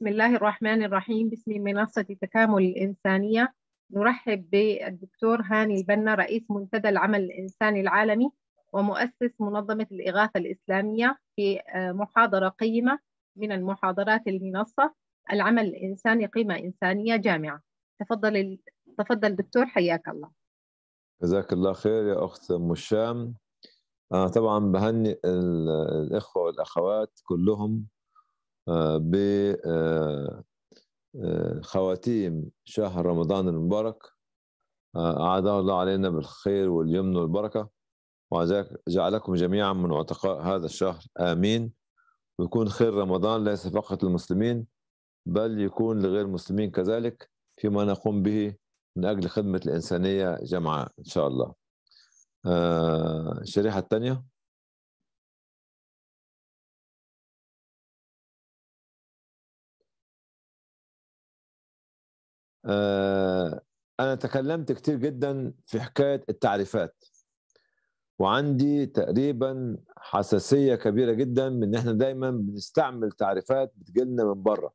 بسم الله الرحمن الرحيم باسم منصة تكامل الإنسانية نرحب بالدكتور هاني البنا رئيس منتدى العمل الإنساني العالمي ومؤسس منظمة الإغاثة الإسلامية في آه، محاضرة قيمة من المحاضرات المنصة العمل الإنساني قيمة إنسانية جامعة تفضل تفضل دكتور حياك الله جزاك الله خير يا أخت أم الشام أنا آه، طبعا بهنئ الإخوة والأخوات كلهم آه، بخواتيم آه، آه، شهر رمضان المبارك أعاده الله علينا بالخير واليمن والبركة وجعلكم جميعا من عتقاء هذا الشهر آمين ويكون خير رمضان ليس فقط للمسلمين بل يكون لغير المسلمين كذلك فيما نقوم به من أجل خدمة الإنسانية جمعاء إن شاء الله الشريحة الثانية آه، انا تكلمت كتير جدا في حكايه التعريفات وعندي تقريبا حساسيه كبيره جدا من احنا دايما بنستعمل تعريفات بتجيلنا من بره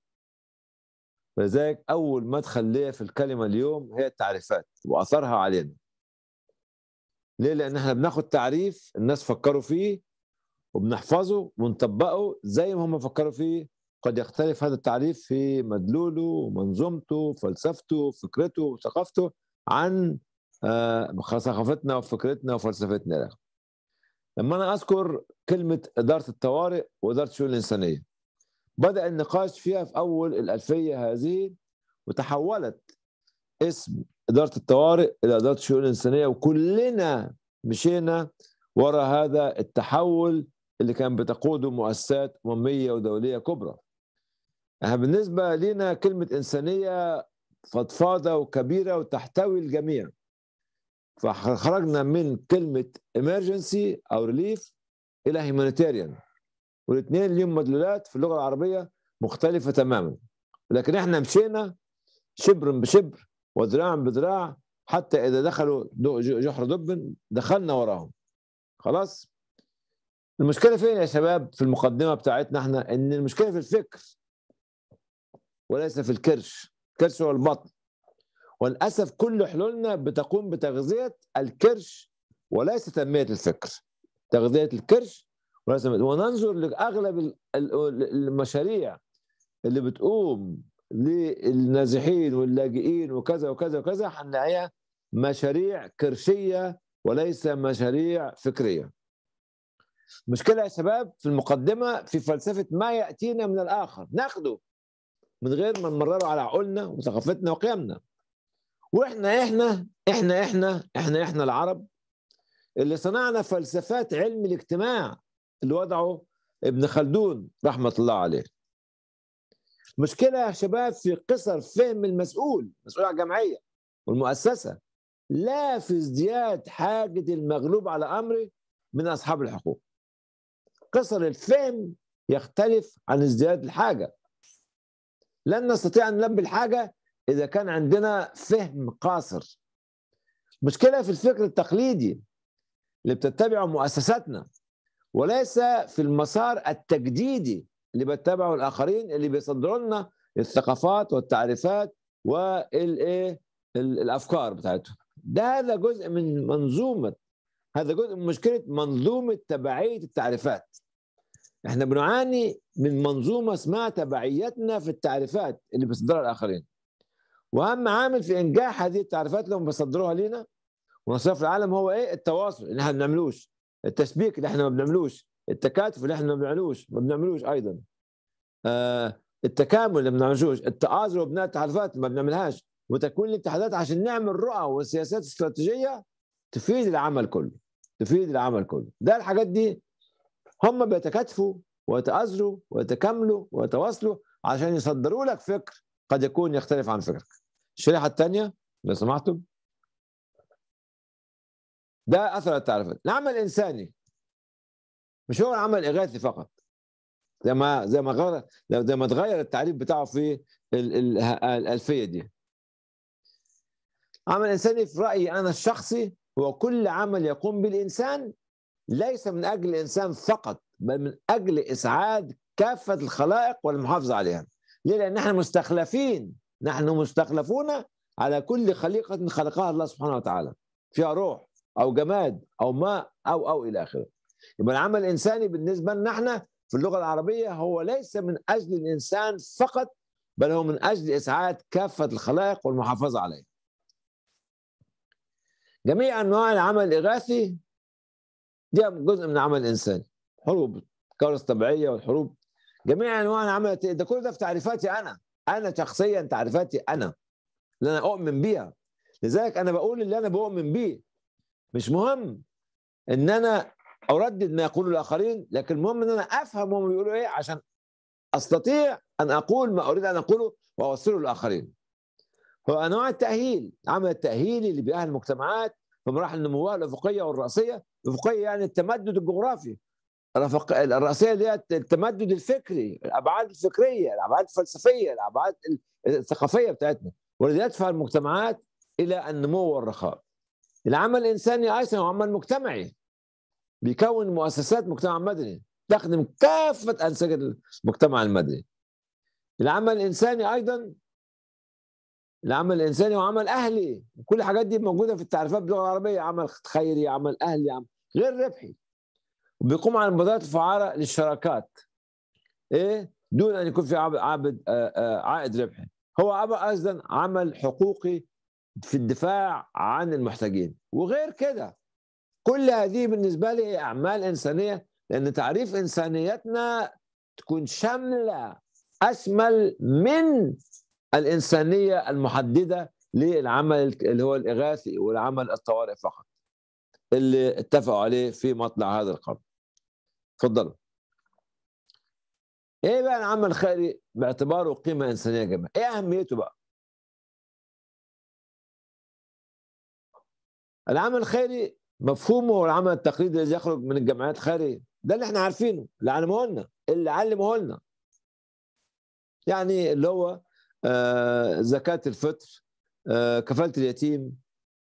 فلذلك اول مدخل ليا في الكلمه اليوم هي التعريفات واثرها علينا ليه لان احنا بناخد تعريف الناس فكروا فيه وبنحفظه ونطبقه زي ما هم فكروا فيه قد يختلف هذا التعريف في مدلوله ومنظومته فلسفته فكرته وثقافته عن آه، ثقافتنا وفكرتنا وفلسفتنا الى لما انا اذكر كلمه اداره الطوارئ واداره الشؤون الانسانيه بدا النقاش فيها في اول الالفيه هذه وتحولت اسم اداره الطوارئ الى اداره الشؤون الانسانيه وكلنا مشينا وراء هذا التحول اللي كان بتقوده مؤسسات امميه ودوليه كبرى. بالنسبة لنا كلمة إنسانية فضفاضة وكبيرة وتحتوي الجميع فخرجنا من كلمة emergency أو relief إلى humanitarian والاثنين ليهم مدلولات في اللغة العربية مختلفة تماما لكن احنا مشينا شبر بشبر وذراع بذراع حتى إذا دخلوا جحر دب دخلنا وراهم خلاص المشكلة فين يا شباب في المقدمة بتاعتنا احنا إن المشكلة في الفكر وليس في الكرش الكرش هو البطن وللأسف كل حلولنا بتقوم بتغذية الكرش وليس تنمية الفكر تغذية الكرش وليس وننظر لأغلب المشاريع اللي بتقوم للنازحين واللاجئين وكذا وكذا وكذا هنلاقيها مشاريع كرشية وليس مشاريع فكرية مشكلة يا شباب في المقدمة في فلسفة ما يأتينا من الآخر ناخده من غير ما نمرره على عقولنا وثقافتنا وقيمنا واحنا احنا احنا احنا احنا احنا العرب اللي صنعنا فلسفات علم الاجتماع اللي وضعه ابن خلدون رحمه الله عليه مشكله يا شباب في قصر فهم المسؤول مسؤول على الجمعيه والمؤسسه لا في ازدياد حاجه المغلوب على امره من اصحاب الحقوق قصر الفهم يختلف عن ازدياد الحاجه لن نستطيع أن نلبي الحاجة إذا كان عندنا فهم قاصر مشكلة في الفكر التقليدي اللي بتتبعه مؤسساتنا وليس في المسار التجديدي اللي بتتبعه الآخرين اللي بيصدروا لنا الثقافات والتعريفات والايه الافكار بتاعتهم ده هذا جزء من منظومه هذا جزء من مشكله منظومه تبعيه التعريفات احنا بنعاني من منظومه اسمها تبعيتنا في التعريفات اللي بيصدرها الاخرين واهم عامل في انجاح هذه التعريفات اللي هم بيصدروها لينا ونصرف العالم هو ايه التواصل اللي احنا ما بنعملوش التشبيك اللي احنا ما بنعملوش التكاتف اللي احنا ما بنعملوش ما بنعملوش ايضا آه التكامل اللي ما بنعملوش التآزر وبناء التعريفات ما بنعملهاش وتكوين الاتحادات عشان نعمل رؤى وسياسات استراتيجيه تفيد العمل كله تفيد العمل كله ده الحاجات دي هم بيتكاتفوا ويتآزروا ويتكاملوا ويتواصلوا عشان يصدروا لك فكر قد يكون يختلف عن فكرك الشريحة الثانية لو سمحتم ده أثر التعريفات العمل الإنساني مش هو العمل إغاثي فقط زي ما زي ما غير زي ما اتغير التعريف بتاعه في الألفية دي عمل إنساني في رأيي أنا الشخصي هو كل عمل يقوم بالإنسان ليس من أجل الإنسان فقط بل من أجل إسعاد كافة الخلائق والمحافظة عليها ليه؟ لأن احنا مستخلفين نحن مستخلفون على كل خليقة خلقها الله سبحانه وتعالى فيها روح أو جماد أو ماء أو أو إلى آخره يبقى العمل الإنساني بالنسبة لنا احنا في اللغة العربية هو ليس من أجل الإنسان فقط بل هو من أجل إسعاد كافة الخلائق والمحافظة عليها جميع أنواع العمل الإغاثي دي جزء من العمل الإنساني حروب كارثه طبيعيه والحروب جميع انواع عملت ده كل ده في تعريفاتي انا انا شخصيا تعريفاتي انا اللي انا اؤمن بيها لذلك انا بقول اللي انا بؤمن بيه مش مهم ان انا اردد ما يقوله الاخرين لكن المهم ان انا افهم هم بيقولوا ايه عشان استطيع ان اقول ما اريد ان اقوله واوصله للاخرين هو انواع التاهيل عمل التاهيلي اللي بيأهل المجتمعات في مراحل نموها الافقيه والراسيه الافقيه يعني التمدد الجغرافي رفق الرأسية اللي التمدد الفكري الأبعاد الفكرية الأبعاد الفلسفية الأبعاد الثقافية بتاعتنا والذي يدفع المجتمعات إلى النمو والرخاء العمل الإنساني أيضا هو عمل مجتمعي بيكون مؤسسات مجتمع مدني تخدم كافة أنسجة المجتمع المدني العمل الإنساني أيضا العمل الإنساني هو عمل أهلي كل الحاجات دي موجودة في التعريفات باللغة العربية عمل خيري عمل أهلي عمل غير ربحي بيقوم على مبادرات الفعاله للشراكات ايه دون ان يكون في عابد آه، آه، عائد ربحي هو ايضا عمل حقوقي في الدفاع عن المحتاجين وغير كده كل هذه بالنسبه لي هي اعمال انسانيه لان تعريف انسانيتنا تكون شامله اشمل من الانسانيه المحدده للعمل اللي هو الاغاثي والعمل الطوارئ فقط اللي اتفقوا عليه في مطلع هذا القرن اتفضلوا ايه بقى العمل الخيري باعتباره قيمه انسانيه جميله ايه اهميته بقى العمل الخيري مفهومه هو العمل التقليدي الذي يخرج من الجمعيات الخيريه ده اللي احنا عارفينه اللي علمه لنا اللي علمه لنا يعني اللي هو آه، زكاة الفطر آه، كفالة اليتيم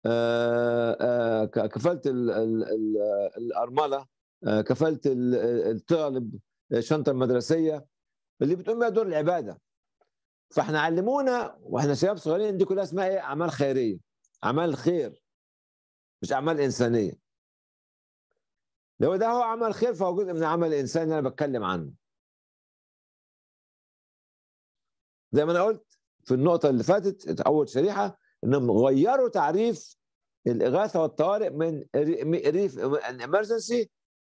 آه، كفالة الأرملة آه، كفاله الطالب الشنطه آه، المدرسيه اللي بتقوم بها دور العباده فاحنا علمونا واحنا شباب صغيرين دي كلها اسمها ايه اعمال خيريه اعمال خير مش اعمال انسانيه لو ده هو عمل خير فهو جزء من العمل الانساني اللي انا بتكلم عنه زي ما انا قلت في النقطه اللي فاتت اول شريحه انهم غيروا تعريف الاغاثه والطوارئ من ريف ان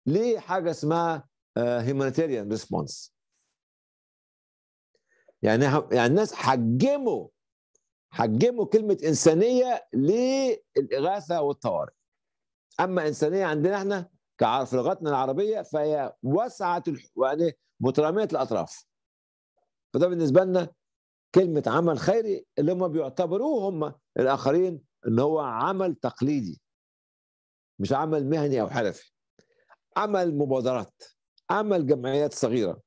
ليه حاجه اسمها هيومانيتيريان آه, ريسبونس يعني يعني الناس حجموا حجموا كلمه انسانيه للاغاثه والطوارئ اما انسانيه عندنا احنا في لغتنا العربيه فهي واسعه يعني متراميه الاطراف فده بالنسبه لنا كلمه عمل خيري اللي هم بيعتبروه هم الاخرين ان هو عمل تقليدي مش عمل مهني او حرفي عمل مبادرات عمل جمعيات صغيره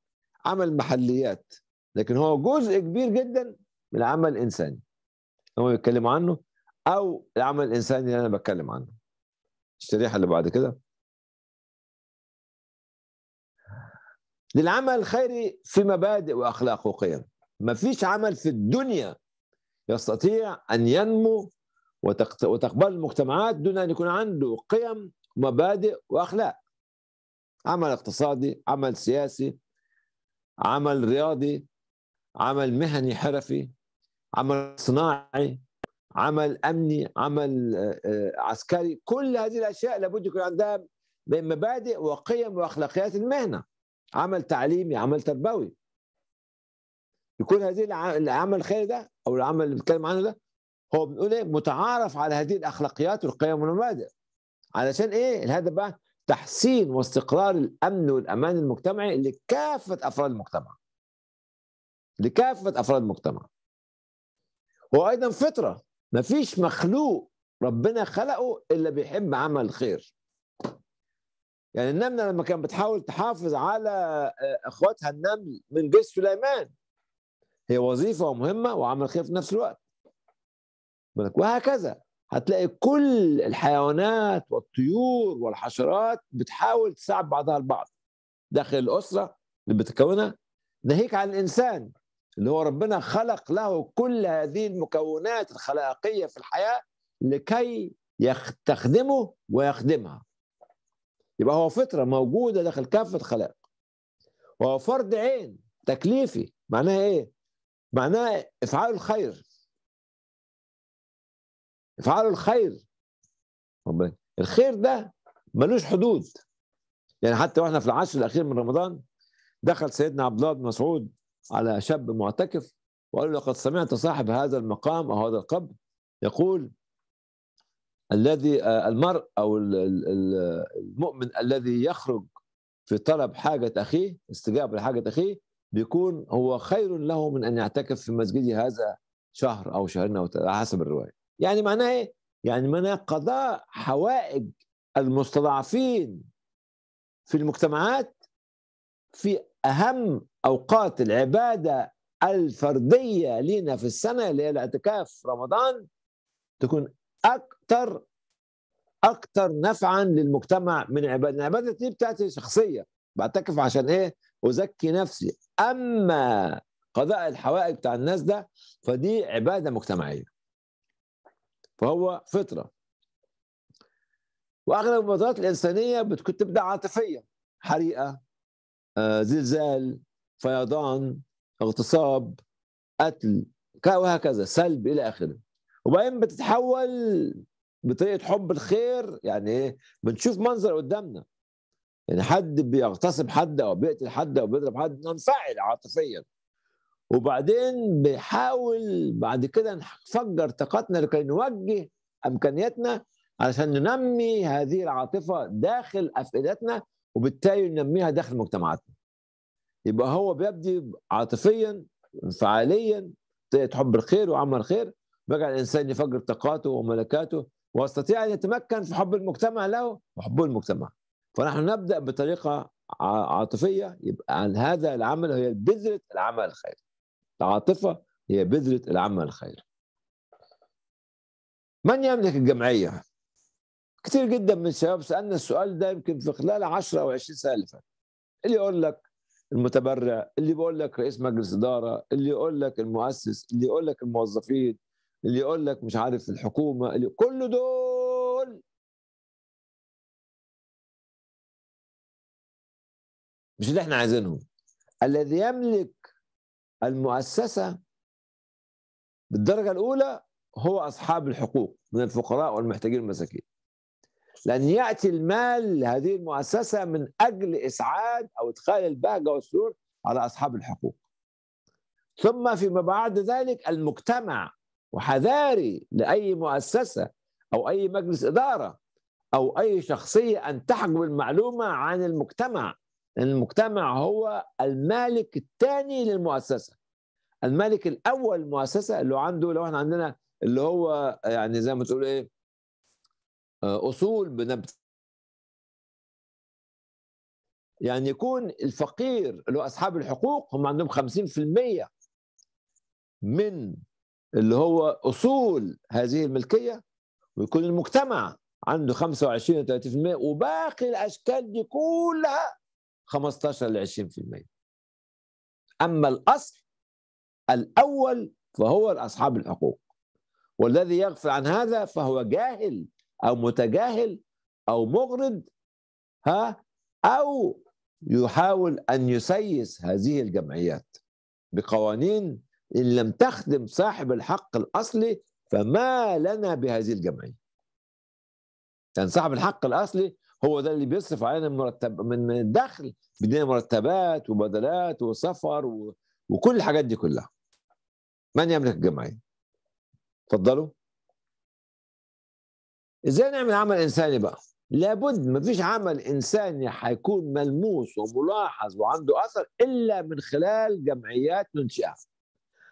عمل محليات لكن هو جزء كبير جدا من العمل الانساني هم بيتكلموا عنه او العمل الانساني اللي انا بتكلم عنه الشريحه اللي بعد كده للعمل الخيري في مبادئ واخلاق وقيم مفيش عمل في الدنيا يستطيع ان ينمو وتقبل المجتمعات دون ان يكون عنده قيم ومبادئ واخلاق عمل اقتصادي عمل سياسي عمل رياضي عمل مهني حرفي عمل صناعي عمل امني عمل آه، آه، عسكري كل هذه الاشياء لابد يكون عندها مبادئ وقيم واخلاقيات المهنه عمل تعليمي عمل تربوي يكون هذه العمل الخيري ده او العمل اللي بنتكلم عنه ده هو بنقول ايه متعارف على هذه الاخلاقيات والقيم والمبادئ علشان ايه الهدف بقى تحسين واستقرار الامن والامان المجتمعي لكافه افراد المجتمع. لكافه افراد المجتمع. وايضا فطره ما فيش مخلوق ربنا خلقه الا بيحب عمل الخير. يعني النمله لما كانت بتحاول تحافظ على آه، اخواتها النمل من جيش سليمان هي وظيفه ومهمه وعمل خير في نفس الوقت. وهكذا هتلاقي كل الحيوانات والطيور والحشرات بتحاول تساعد بعضها البعض داخل الاسره اللي بتكونها ناهيك عن الانسان اللي هو ربنا خلق له كل هذه المكونات الخلاقيه في الحياه لكي تخدمه ويخدمها يبقى هو فطره موجوده داخل كافه الخلائق وهو فرض عين تكليفي معناها ايه معناها افعال الخير افعلوا الخير الخير ده ملوش حدود يعني حتى واحنا في العشر الاخير من رمضان دخل سيدنا عبد الله بن مسعود على شاب معتكف وقال له لقد سمعت صاحب هذا المقام او هذا القبر يقول الذي المرء او المؤمن الذي يخرج في طلب حاجه اخيه استجابه لحاجه اخيه بيكون هو خير له من ان يعتكف في مسجده هذا شهر او شهرين او حسب الروايه يعني معناها ايه؟ يعني معناها قضاء حوائج المستضعفين في المجتمعات في اهم اوقات العباده الفرديه لينا في السنه اللي هي الاعتكاف رمضان تكون اكثر اكثر نفعا للمجتمع من عباده، العباده دي بتاعتي شخصيه بعتكف عشان ايه؟ ازكي نفسي، اما قضاء الحوائج بتاع الناس ده فدي عباده مجتمعيه. فهو فطره واغلب المبادرات الانسانيه بتكون تبدا عاطفيه حريقه آه، زلزال فيضان اغتصاب قتل وهكذا سلب الى اخره وبعدين بتتحول بطريقه حب الخير يعني ايه بنشوف منظر قدامنا يعني حد بيغتصب حد او بيقتل حد او بيضرب حد ننفعل عاطفيا وبعدين بنحاول بعد كده نفجر طاقتنا لكي نوجه امكانياتنا علشان ننمي هذه العاطفه داخل افئدتنا وبالتالي ننميها داخل مجتمعاتنا. يبقى هو بيبدي عاطفيا انفعاليا حب الخير وعمل الخير بقى الانسان يفجر طاقاته وملكاته ويستطيع ان يتمكن في حب المجتمع له وحبه للمجتمع. فنحن نبدا بطريقه عاطفيه يبقى عن هذا العمل هي بذره العمل الخيري. العاطفة هي بذرة العمل الخيري من يملك الجمعية؟ كثير جدا من الشباب سألنا السؤال ده يمكن في خلال 10 أو 20 سنة اللي فاتت اللي يقول لك المتبرع اللي بيقول لك رئيس مجلس إدارة اللي يقول لك المؤسس اللي يقول لك الموظفين اللي يقول لك مش عارف الحكومة اللي كل دول مش اللي احنا عايزينهم الذي يملك المؤسسة بالدرجة الأولى هو أصحاب الحقوق من الفقراء والمحتاجين المساكين لأن يأتي المال لهذه المؤسسة من أجل إسعاد أو إدخال البهجة والسرور على أصحاب الحقوق ثم فيما بعد ذلك المجتمع وحذاري لأي مؤسسة أو أي مجلس إدارة أو أي شخصية أن تحجب المعلومة عن المجتمع المجتمع هو المالك الثاني للمؤسسه المالك الاول للمؤسسه اللي عنده لو احنا عندنا اللي هو يعني زي ما تقول ايه آه، اصول بنبت يعني يكون الفقير اللي هو اصحاب الحقوق هم عندهم 50% من اللي هو اصول هذه الملكيه ويكون المجتمع عنده 25 و 30% وباقي الاشكال دي كلها 15 ل 20% أما الأصل الأول فهو لأصحاب الحقوق والذي يغفل عن هذا فهو جاهل أو متجاهل أو مغرض ها أو يحاول أن يسيس هذه الجمعيات بقوانين إن لم تخدم صاحب الحق الأصلي فما لنا بهذه الجمعية يعني صاحب الحق الأصلي هو ده اللي بيصرف علينا من مرتب من الدخل بيدينا مرتبات وبدلات وسفر و... وكل الحاجات دي كلها من يملك الجمعيه اتفضلوا ازاي نعمل عمل انساني بقى لابد ما فيش عمل انساني هيكون ملموس وملاحظ وعنده اثر الا من خلال جمعيات ننشئها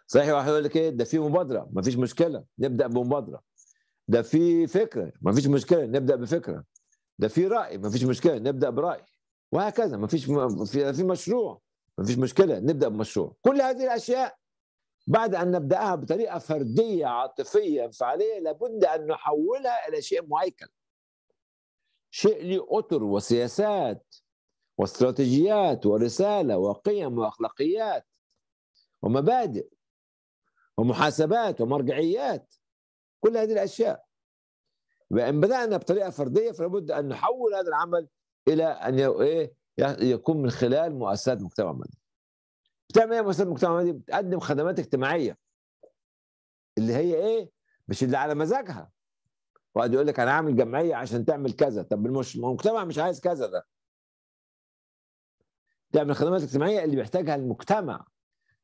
صحيح واحد يقول لك ايه ده في مبادره ما فيش مشكله نبدا بمبادره ده في فكره ما فيش مشكله نبدا بفكره ده في راي ما فيش مشكله نبدا براي وهكذا ما فيش في... في مشروع ما فيش مشكله نبدا بمشروع كل هذه الاشياء بعد ان نبداها بطريقه فرديه عاطفيه انفعاليه لابد ان نحولها الى شيء مهيكل شيء له اطر وسياسات واستراتيجيات ورساله وقيم واخلاقيات ومبادئ ومحاسبات ومرجعيات كل هذه الاشياء وان بدانا بطريقه فرديه فلابد ان نحول هذا العمل الى ان ايه يكون من خلال مؤسسات مجتمع مدني. بتعمل ايه مؤسسات مجتمع مدني؟ بتقدم خدمات اجتماعيه اللي هي ايه؟ مش اللي على مزاجها. واحد يقول لك انا عامل جمعيه عشان تعمل كذا، طب المجتمع مش عايز كذا ده. تعمل خدمات اجتماعيه اللي بيحتاجها المجتمع.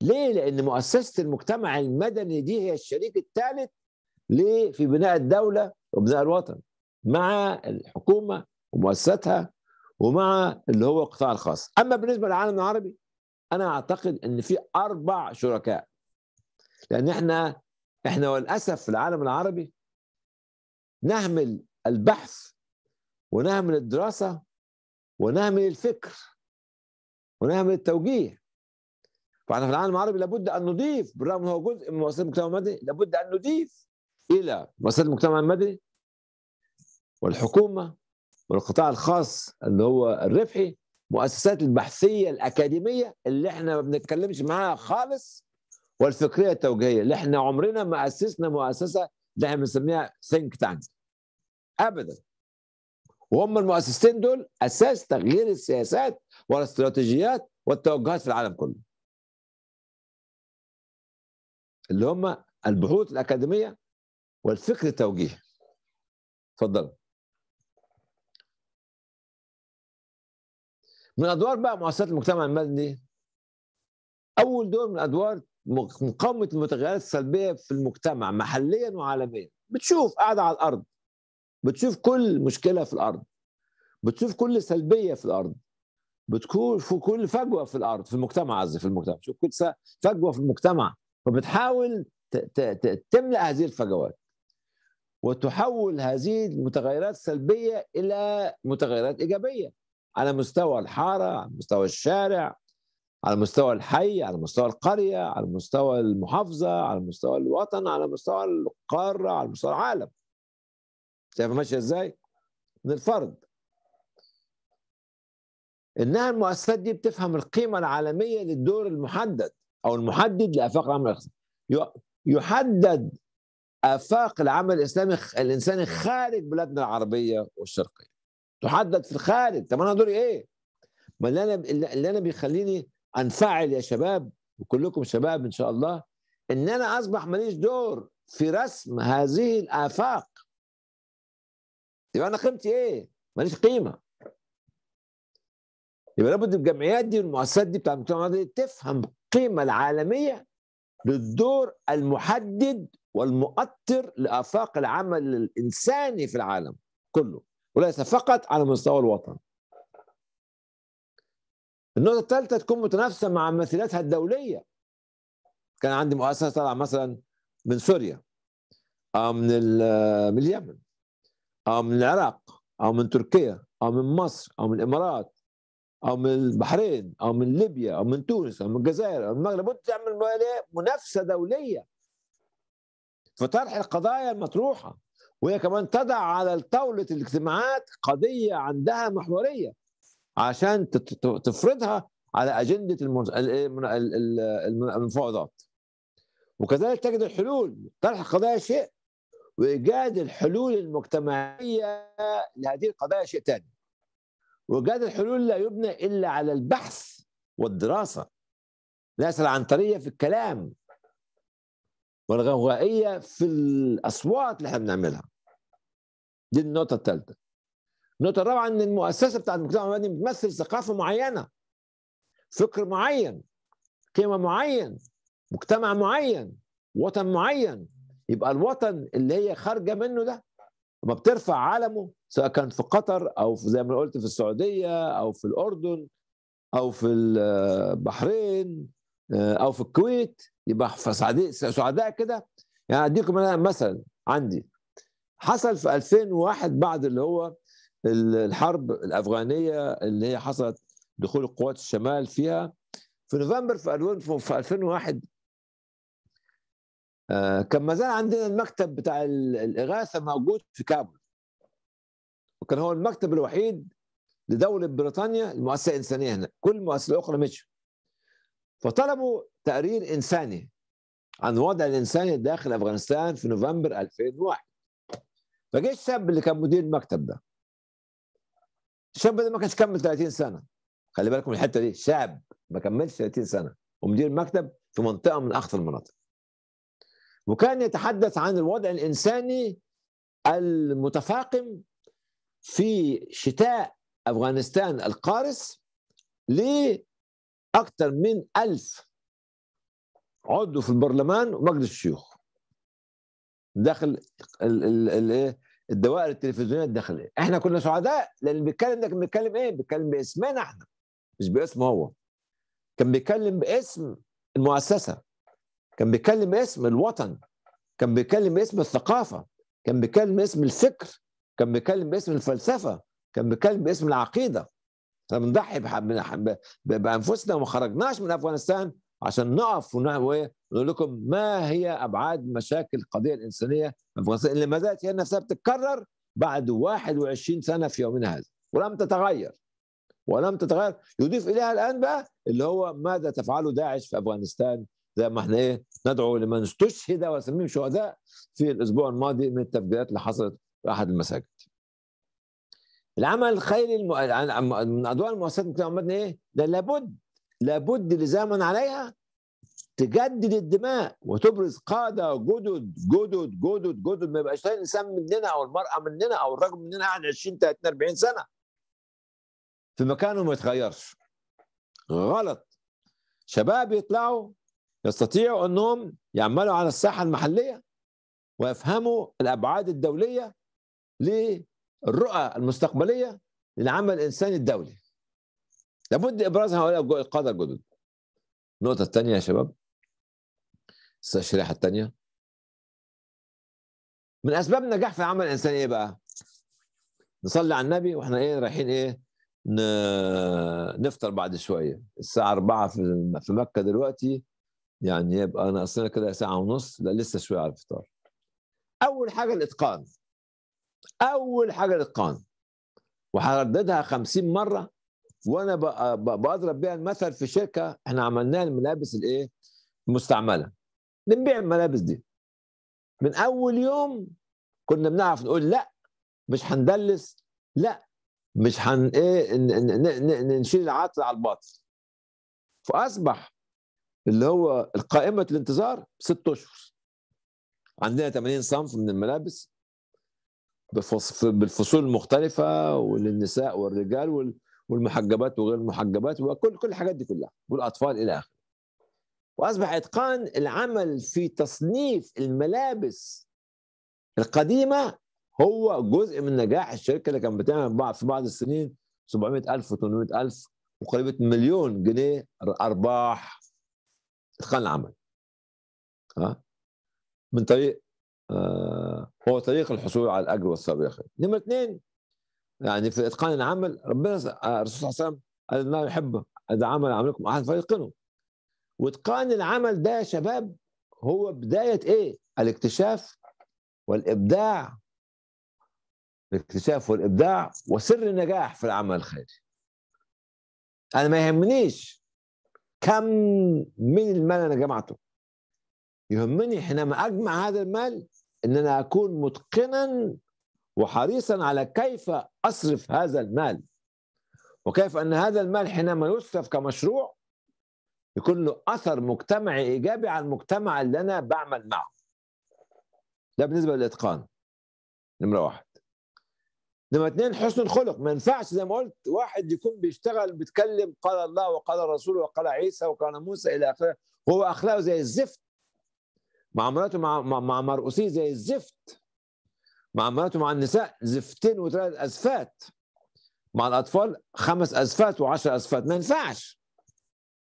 ليه؟ لان مؤسسه المجتمع المدني دي هي الشريك الثالث ليه في بناء الدولة وبناء الوطن مع الحكومة ومؤسساتها ومع اللي هو القطاع الخاص أما بالنسبة للعالم العربي أنا أعتقد أن في أربع شركاء لأن إحنا إحنا وللأسف في العالم العربي نهمل البحث ونهمل الدراسة ونهمل الفكر ونهمل التوجيه فاحنا في العالم العربي لابد ان نضيف بالرغم ان هو جزء من مؤسسه المجتمع المدني لابد ان نضيف الى مؤسسات المجتمع المدني والحكومه والقطاع الخاص اللي هو الربحي مؤسسات البحثيه الاكاديميه اللي احنا ما بنتكلمش معاها خالص والفكريه التوجيهيه اللي احنا عمرنا ما اسسنا مؤسسه اللي احنا بنسميها ثينك تانك ابدا وهم المؤسستين دول اساس تغيير السياسات والاستراتيجيات والتوجهات في العالم كله اللي هم البحوث الاكاديميه والفكر توجيهي اتفضل من ادوار بقى مؤسسات المجتمع المدني اول دور من ادوار مقاومه المتغيرات السلبيه في المجتمع محليا وعالميا بتشوف قاعده على الارض بتشوف كل مشكله في الارض بتشوف كل سلبيه في الارض بتكون في كل فجوه في الارض في المجتمع قصدي في المجتمع بتشوف كل فجوه في المجتمع فبتحاول تملا هذه الفجوات وتحول هذه المتغيرات السلبية إلى متغيرات إيجابية على مستوى الحارة على مستوى الشارع على مستوى الحي على مستوى القرية على مستوى المحافظة على مستوى الوطن على مستوى القارة على مستوى العالم شايف ماشية إزاي؟ من الفرد إنها المؤسسات دي بتفهم القيمة العالمية للدور المحدد أو المحدد لآفاق العمل يحدد آفاق العمل الإسلامي الإنساني خارج بلادنا العربية والشرقية تحدد في الخارج طب أنا دوري إيه؟ ما اللي أنا اللي أنا بيخليني أنفعل يا شباب وكلكم شباب إن شاء الله إن أنا أصبح ماليش دور في رسم هذه الآفاق يبقى أنا قيمتي إيه؟ ماليش قيمة يبقى لابد الجمعيات دي والمؤسسات دي بتاع المجتمع تفهم القيمة العالمية للدور المحدد والمؤثر لآفاق العمل الإنساني في العالم كله وليس فقط على مستوى الوطن النقطة الثالثة تكون متنافسة مع ممثلاتها الدولية كان عندي مؤسسة طالعة مثلا من سوريا أو من من اليمن أو من العراق أو من تركيا أو من مصر أو من الإمارات أو من البحرين أو من ليبيا أو من تونس أو من الجزائر أو من المغرب وأنت تعمل منافسة دولية في طرح القضايا المطروحه وهي كمان تضع على طاوله الاجتماعات قضيه عندها محوريه عشان تفرضها على اجنده المفاوضات وكذلك تجد الحلول طرح القضايا شيء وايجاد الحلول المجتمعيه لهذه القضايا شيء ثاني وايجاد الحلول لا يبنى الا على البحث والدراسه ليس العنطريه في الكلام والغوغائيه في الاصوات اللي احنا بنعملها دي النقطه الثالثه النقطه الرابعه ان المؤسسه بتاعت المجتمع المدني بتمثل ثقافه معينه فكر معين قيمه معين مجتمع معين وطن معين يبقى الوطن اللي هي خارجه منه ده لما بترفع عالمه سواء كان في قطر او في زي ما قلت في السعوديه او في الاردن او في البحرين آه، او في الكويت يبقى فسعداء كده يعني اديكم انا مثلا عندي حصل في 2001 بعد اللي هو الحرب الافغانيه اللي هي حصلت دخول قوات الشمال فيها في نوفمبر في 2001 آه، كان ما زال عندنا المكتب بتاع الاغاثه موجود في كابول وكان هو المكتب الوحيد لدوله بريطانيا المؤسسه الانسانيه هنا كل المؤسسه الاخرى مشوا فطلبوا تقرير إنساني عن وضع الإنسان داخل أفغانستان في نوفمبر 2001 فجه الشاب اللي كان مدير المكتب ده الشاب ده ما كانش كمل 30 سنة خلي بالكم الحتة دي شاب ما كملش 30 سنة ومدير مكتب في منطقة من أخطر المناطق وكان يتحدث عن الوضع الإنساني المتفاقم في شتاء أفغانستان القارس ل أكثر من ألف عضو في البرلمان ومجلس الشيوخ داخل الايه الدوائر التلفزيونيه الداخليه احنا كنا سعداء لان بيتكلم ده كان بيتكلم ايه بيتكلم باسمنا احنا مش باسم هو كان بيتكلم باسم المؤسسه كان بيتكلم باسم الوطن كان بيتكلم باسم الثقافه كان بيتكلم باسم الفكر كان بيتكلم باسم الفلسفه كان بيتكلم باسم العقيده بنضحي بانفسنا وما خرجناش من افغانستان عشان نقف ونقول لكم ما هي ابعاد مشاكل القضيه الانسانيه في افغانستان اللي ما زالت هي نفسها بتتكرر بعد 21 سنه في يومنا هذا ولم تتغير ولم تتغير يضيف اليها الان بقى اللي هو ماذا تفعله داعش في افغانستان زي ما احنا ايه ندعو لمن استشهد وسميهم شهداء في الاسبوع الماضي من التفجيرات اللي حصلت في احد المساجد العمل الخيري المو... من ادوار المؤسسات المجتمع المدني ايه؟ ده لابد لابد لزاما عليها تجدد الدماء وتبرز قاده جدد جدد جدد جدد ما يبقاش الانسان مننا او المراه مننا او الرجل مننا قاعد 20 30 40 سنه في مكانه ما يتغيرش غلط شباب يطلعوا يستطيعوا انهم يعملوا على الساحه المحليه ويفهموا الابعاد الدوليه الرؤى المستقبليه للعمل الانساني الدولي لابد ابراز هؤلاء القاده الجدد النقطه الثانيه يا شباب الشريحه الثانيه من اسباب النجاح في العمل الانساني ايه بقى؟ نصلي على النبي واحنا ايه رايحين ايه نفطر بعد شويه الساعه 4 في مكه دلوقتي يعني يبقى ناقصنا كده ساعه ونص لا لسه شويه على الفطار اول حاجه الاتقان اول حاجه الاتقان وهرددها 50 مره وانا بضرب بيها المثل في شركه احنا عملناها الملابس الايه؟ المستعمله بنبيع الملابس دي من اول يوم كنا بنعرف نقول لا مش هندلس لا مش هن ايه نشيل العطل على الباطل فاصبح اللي هو قائمه الانتظار ست اشهر عندنا 80 صنف من الملابس بالفصول المختلفه وللنساء والرجال والمحجبات وغير المحجبات وكل كل الحاجات دي كلها والاطفال الى اخره. واصبح اتقان العمل في تصنيف الملابس القديمه هو جزء من نجاح الشركه اللي كانت بتعمل بعض في بعض السنين 700000 و800000 وقريبه مليون جنيه ارباح اتقان العمل ها من طريق آه، هو طريق الحصول على الاجر والثواب نمره اثنين يعني في اتقان العمل ربنا آه، الرسول صلى الله عليه وسلم قال ما يحب اذا عمل عملكم احد فيتقنه. واتقان العمل ده يا شباب هو بدايه ايه؟ الاكتشاف والابداع الاكتشاف والابداع وسر النجاح في العمل الخيري. انا ما يهمنيش كم من المال انا جمعته يهمني حينما أجمع هذا المال أن أنا أكون متقنا وحريصا على كيف أصرف هذا المال وكيف أن هذا المال حينما يصرف كمشروع يكون له أثر مجتمعي إيجابي على المجتمع اللي أنا بعمل معه ده بالنسبة للإتقان نمرة واحد نمرة اثنين حسن الخلق ما ينفعش زي ما قلت واحد يكون بيشتغل بيتكلم قال الله وقال الرسول وقال عيسى وقال موسى إلى آخره هو أخلاقه زي الزفت مع مراته مع مع مرقوسين زي الزفت مع مراته مع النساء زفتين وثلاث ازفات مع الاطفال خمس ازفات وعشر ازفات ما ينفعش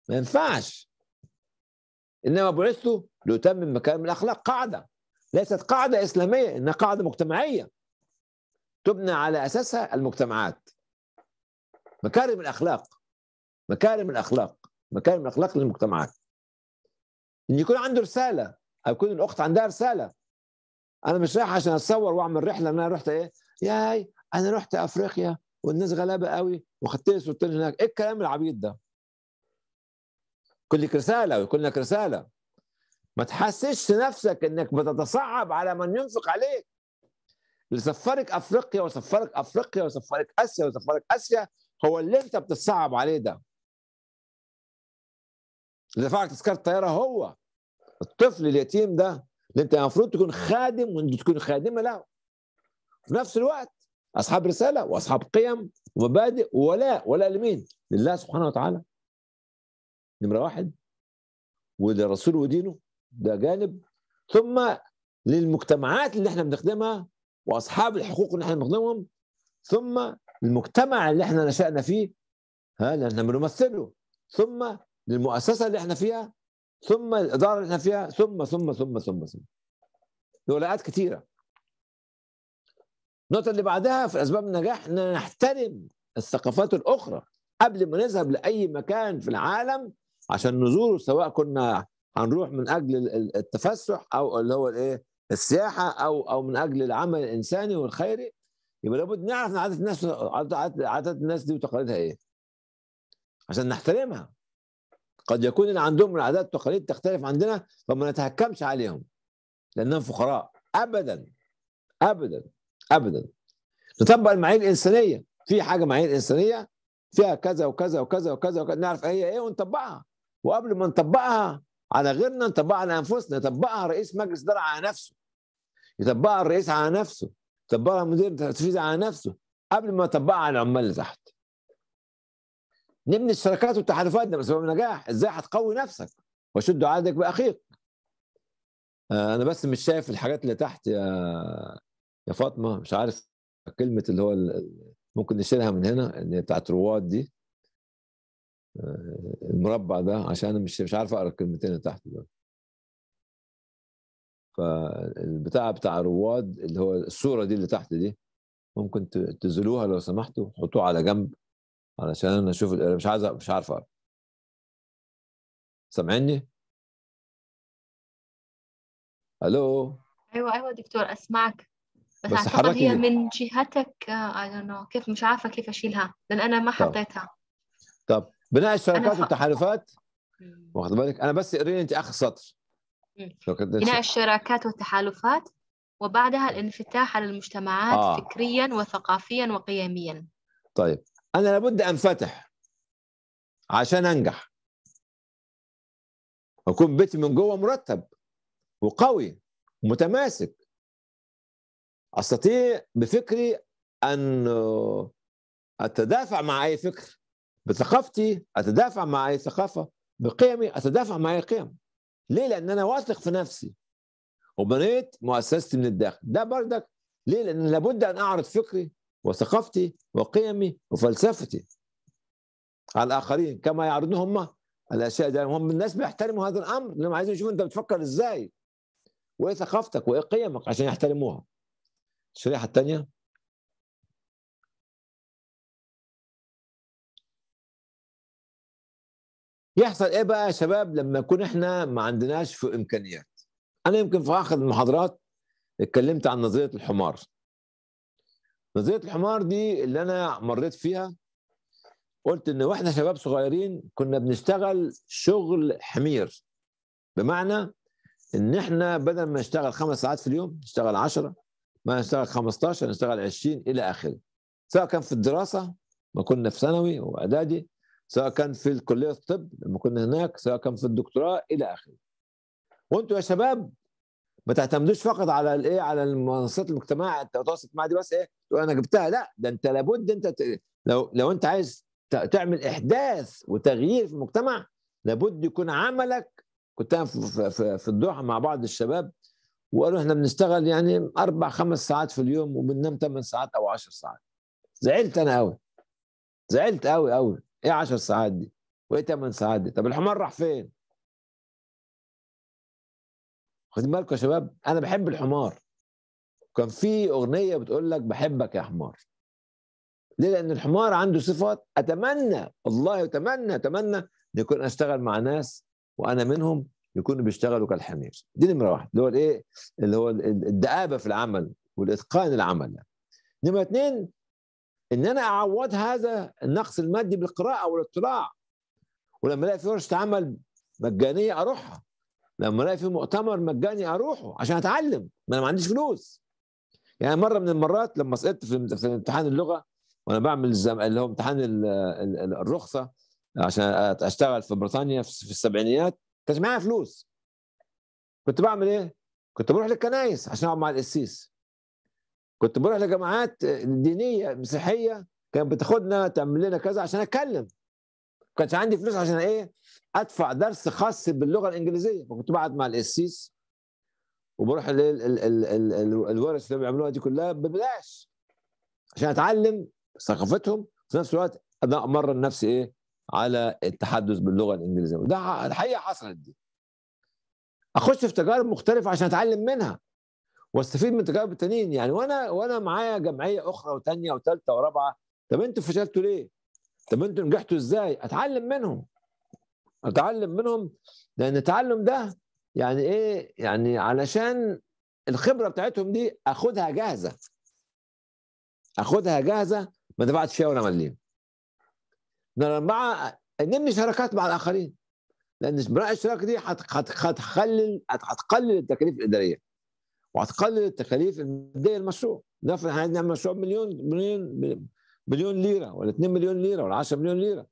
ما ينفعش انما بعثت لاتمم مكارم الاخلاق قاعده ليست قاعده اسلاميه انها قاعده مجتمعيه تبنى على اساسها المجتمعات مكارم الاخلاق مكارم الاخلاق مكارم الاخلاق للمجتمعات ان يكون عنده رساله هيكون الاخت عندها رساله انا مش رايح عشان اتصور واعمل رحله انا رحت ايه ياي انا رحت افريقيا والناس غلابه قوي وخدت لي صورتين هناك ايه الكلام العبيط ده كلك رساله ويكون لك رساله ما تحسش نفسك انك بتتصعب على من ينفق عليك اللي سفرك افريقيا وسفرك افريقيا وسفرك اسيا وسفرك اسيا هو اللي انت بتتصعب عليه ده اللي دفعك تذكره الطياره هو الطفل اليتيم ده اللي انت المفروض تكون خادم وانت تكون خادمه له في نفس الوقت اصحاب رساله واصحاب قيم ومبادئ ولا ولا لمين؟ لله سبحانه وتعالى نمره واحد ولرسوله ودينه ده جانب ثم للمجتمعات اللي احنا بنخدمها واصحاب الحقوق اللي احنا بنخدمهم ثم المجتمع اللي احنا نشأنا فيه ها اللي احنا بنمثله ثم للمؤسسه اللي احنا فيها ثم الاداره اللي احنا فيها ثم ثم ثم ثم ثم ولاءات كثيره النقطه اللي بعدها في اسباب النجاح ان نحترم الثقافات الاخرى قبل ما نذهب لاي مكان في العالم عشان نزوره سواء كنا هنروح من اجل التفسح او اللي هو الايه السياحه او او من اجل العمل الانساني والخيري يبقى لابد نعرف عادات الناس عادات الناس دي وتقاليدها ايه عشان نحترمها قد يكون اللي عندهم العادات والتقاليد تختلف عندنا فما نتحكمش عليهم لانهم فقراء ابدا ابدا ابدا نطبق المعايير الانسانيه في حاجه معايير انسانيه فيها كذا وكذا وكذا وكذا, وكذا. نعرف هي ايه ونطبقها وقبل ما نطبقها على غيرنا نطبقها على انفسنا يطبقها رئيس مجلس اداره على نفسه يطبقها الرئيس على نفسه يطبقها مدير التنفيذي على نفسه قبل ما يطبقها على العمال اللي تحت نبني الشراكات والتحالفات ده بسبب النجاح ازاي هتقوي نفسك وشد عادك باخيك آه، انا بس مش شايف الحاجات اللي تحت يا يا فاطمه مش عارف كلمه اللي هو ممكن نشيلها من هنا اللي بتاعت رواد دي آه، المربع ده عشان انا مش مش عارف اقرا الكلمتين اللي تحت دول فالبتاع بتاع رواد اللي هو الصوره دي اللي تحت دي ممكن تزلوها لو سمحتوا حطوها على جنب علشان انا اشوف مش عايز مش عارف اقرا سامعني؟ الو ايوه ايوه دكتور اسمعك بس, بس اعتقد هي إيه؟ من جهتك اي آه، كيف مش عارفه كيف اشيلها لان انا ما حطيتها طب بناء الشركات والتحالفات واخد بالك انا بس قري انت اخر سطر بناء الشراكات والتحالفات وبعدها الانفتاح على المجتمعات آه. فكريا وثقافيا وقيميا طيب انا لابد انفتح عشان انجح اكون بيتي من جوه مرتب وقوي ومتماسك استطيع بفكري ان اتدافع مع اي فكر بثقافتي اتدافع مع اي ثقافه بقيمي اتدافع مع اي قيم ليه لان انا واثق في نفسي وبنيت مؤسستي من الداخل ده بردك ليه لان لابد ان اعرض فكري وثقافتي وقيمي وفلسفتي على الآخرين كما يعرضون هم الأشياء دي هم الناس بيحترموا هذا الأمر لما عايزين يشوفوا أنت بتفكر إزاي وإيه ثقافتك وإيه قيمك عشان يحترموها الشريحة الثانية يحصل ايه بقى يا شباب لما يكون احنا ما عندناش في امكانيات انا يمكن في اخر المحاضرات اتكلمت عن نظريه الحمار نظريه الحمار دي اللي انا مريت فيها قلت ان واحنا شباب صغيرين كنا بنشتغل شغل حمير بمعنى ان احنا بدل ما نشتغل خمس ساعات في اليوم نشتغل 10 ما نشتغل 15 نشتغل 20 الى اخره سواء كان في الدراسه ما كنا في ثانوي واعدادي سواء كان في الكليه الطب لما كنا هناك سواء كان في الدكتوراه الى اخره وانتوا يا شباب ما تعتمدوش فقط على الايه على المنصات المجتمع التواصل الاجتماعي دي بس ايه تقول انا جبتها لا ده انت لابد انت لو لو انت عايز تعمل احداث وتغيير في المجتمع لابد يكون عملك كنت انا في, في, في الضحى مع بعض الشباب وقالوا احنا بنشتغل يعني اربع خمس ساعات في اليوم وبننام ثمان ساعات او 10 ساعات زعلت انا قوي زعلت قوي قوي ايه 10 ساعات دي وايه ثمان ساعات دي طب الحمار راح فين واخدين بالكم يا شباب انا بحب الحمار كان في اغنيه بتقول لك بحبك يا حمار ليه لان الحمار عنده صفات اتمنى والله اتمنى اتمنى يكون اشتغل مع ناس وانا منهم يكونوا بيشتغلوا كالحمير دي نمره واحد اللي هو الايه اللي هو الدآبه في العمل والاتقان العمل نمره اثنين ان انا اعوض هذا النقص المادي بالقراءه والاطلاع ولما الاقي فرصه عمل مجانيه اروحها لما الاقي في مؤتمر مجاني اروحه عشان اتعلم ما انا ما عنديش فلوس يعني مره من المرات لما سقطت في امتحان اللغه وانا بعمل زم... اللي هو امتحان الرخصه عشان اشتغل في بريطانيا في السبعينيات كانش معايا فلوس كنت بعمل ايه؟ كنت بروح للكنايس عشان اقعد مع القسيس كنت بروح لجماعات دينيه مسيحيه كانت بتاخدنا تعمل لنا كذا عشان اتكلم ما كانش عندي فلوس عشان ايه؟ ادفع درس خاص باللغه الانجليزيه فكنت بقعد مع الاسيس وبروح الورش اللي بيعملوها دي كلها ببلاش عشان اتعلم ثقافتهم في نفس الوقت انا امرن نفسي ايه على التحدث باللغه الانجليزيه وده الحقيقه حصلت دي اخش في تجارب مختلفه عشان اتعلم منها واستفيد من تجارب التانيين يعني وانا وانا معايا جمعيه اخرى وثانيه وثالثه ورابعه طب انتوا فشلتوا ليه؟ طب انتوا نجحتوا ازاي؟ اتعلم منهم اتعلم منهم لان التعلم ده يعني ايه يعني علشان الخبره بتاعتهم دي اخدها جاهزه اخدها جاهزه ما دفعتش فيها ولا مليم مع نبني شراكات مع الاخرين لان بناء الشراكه دي هتخلل هتقلل التكاليف الاداريه وهتقلل التكاليف الماديه للمشروع نفرض احنا عايزين نعمل مشروع مليون مليون مليون ليره ولا 2 مليون ليره ولا 10 مليون ليره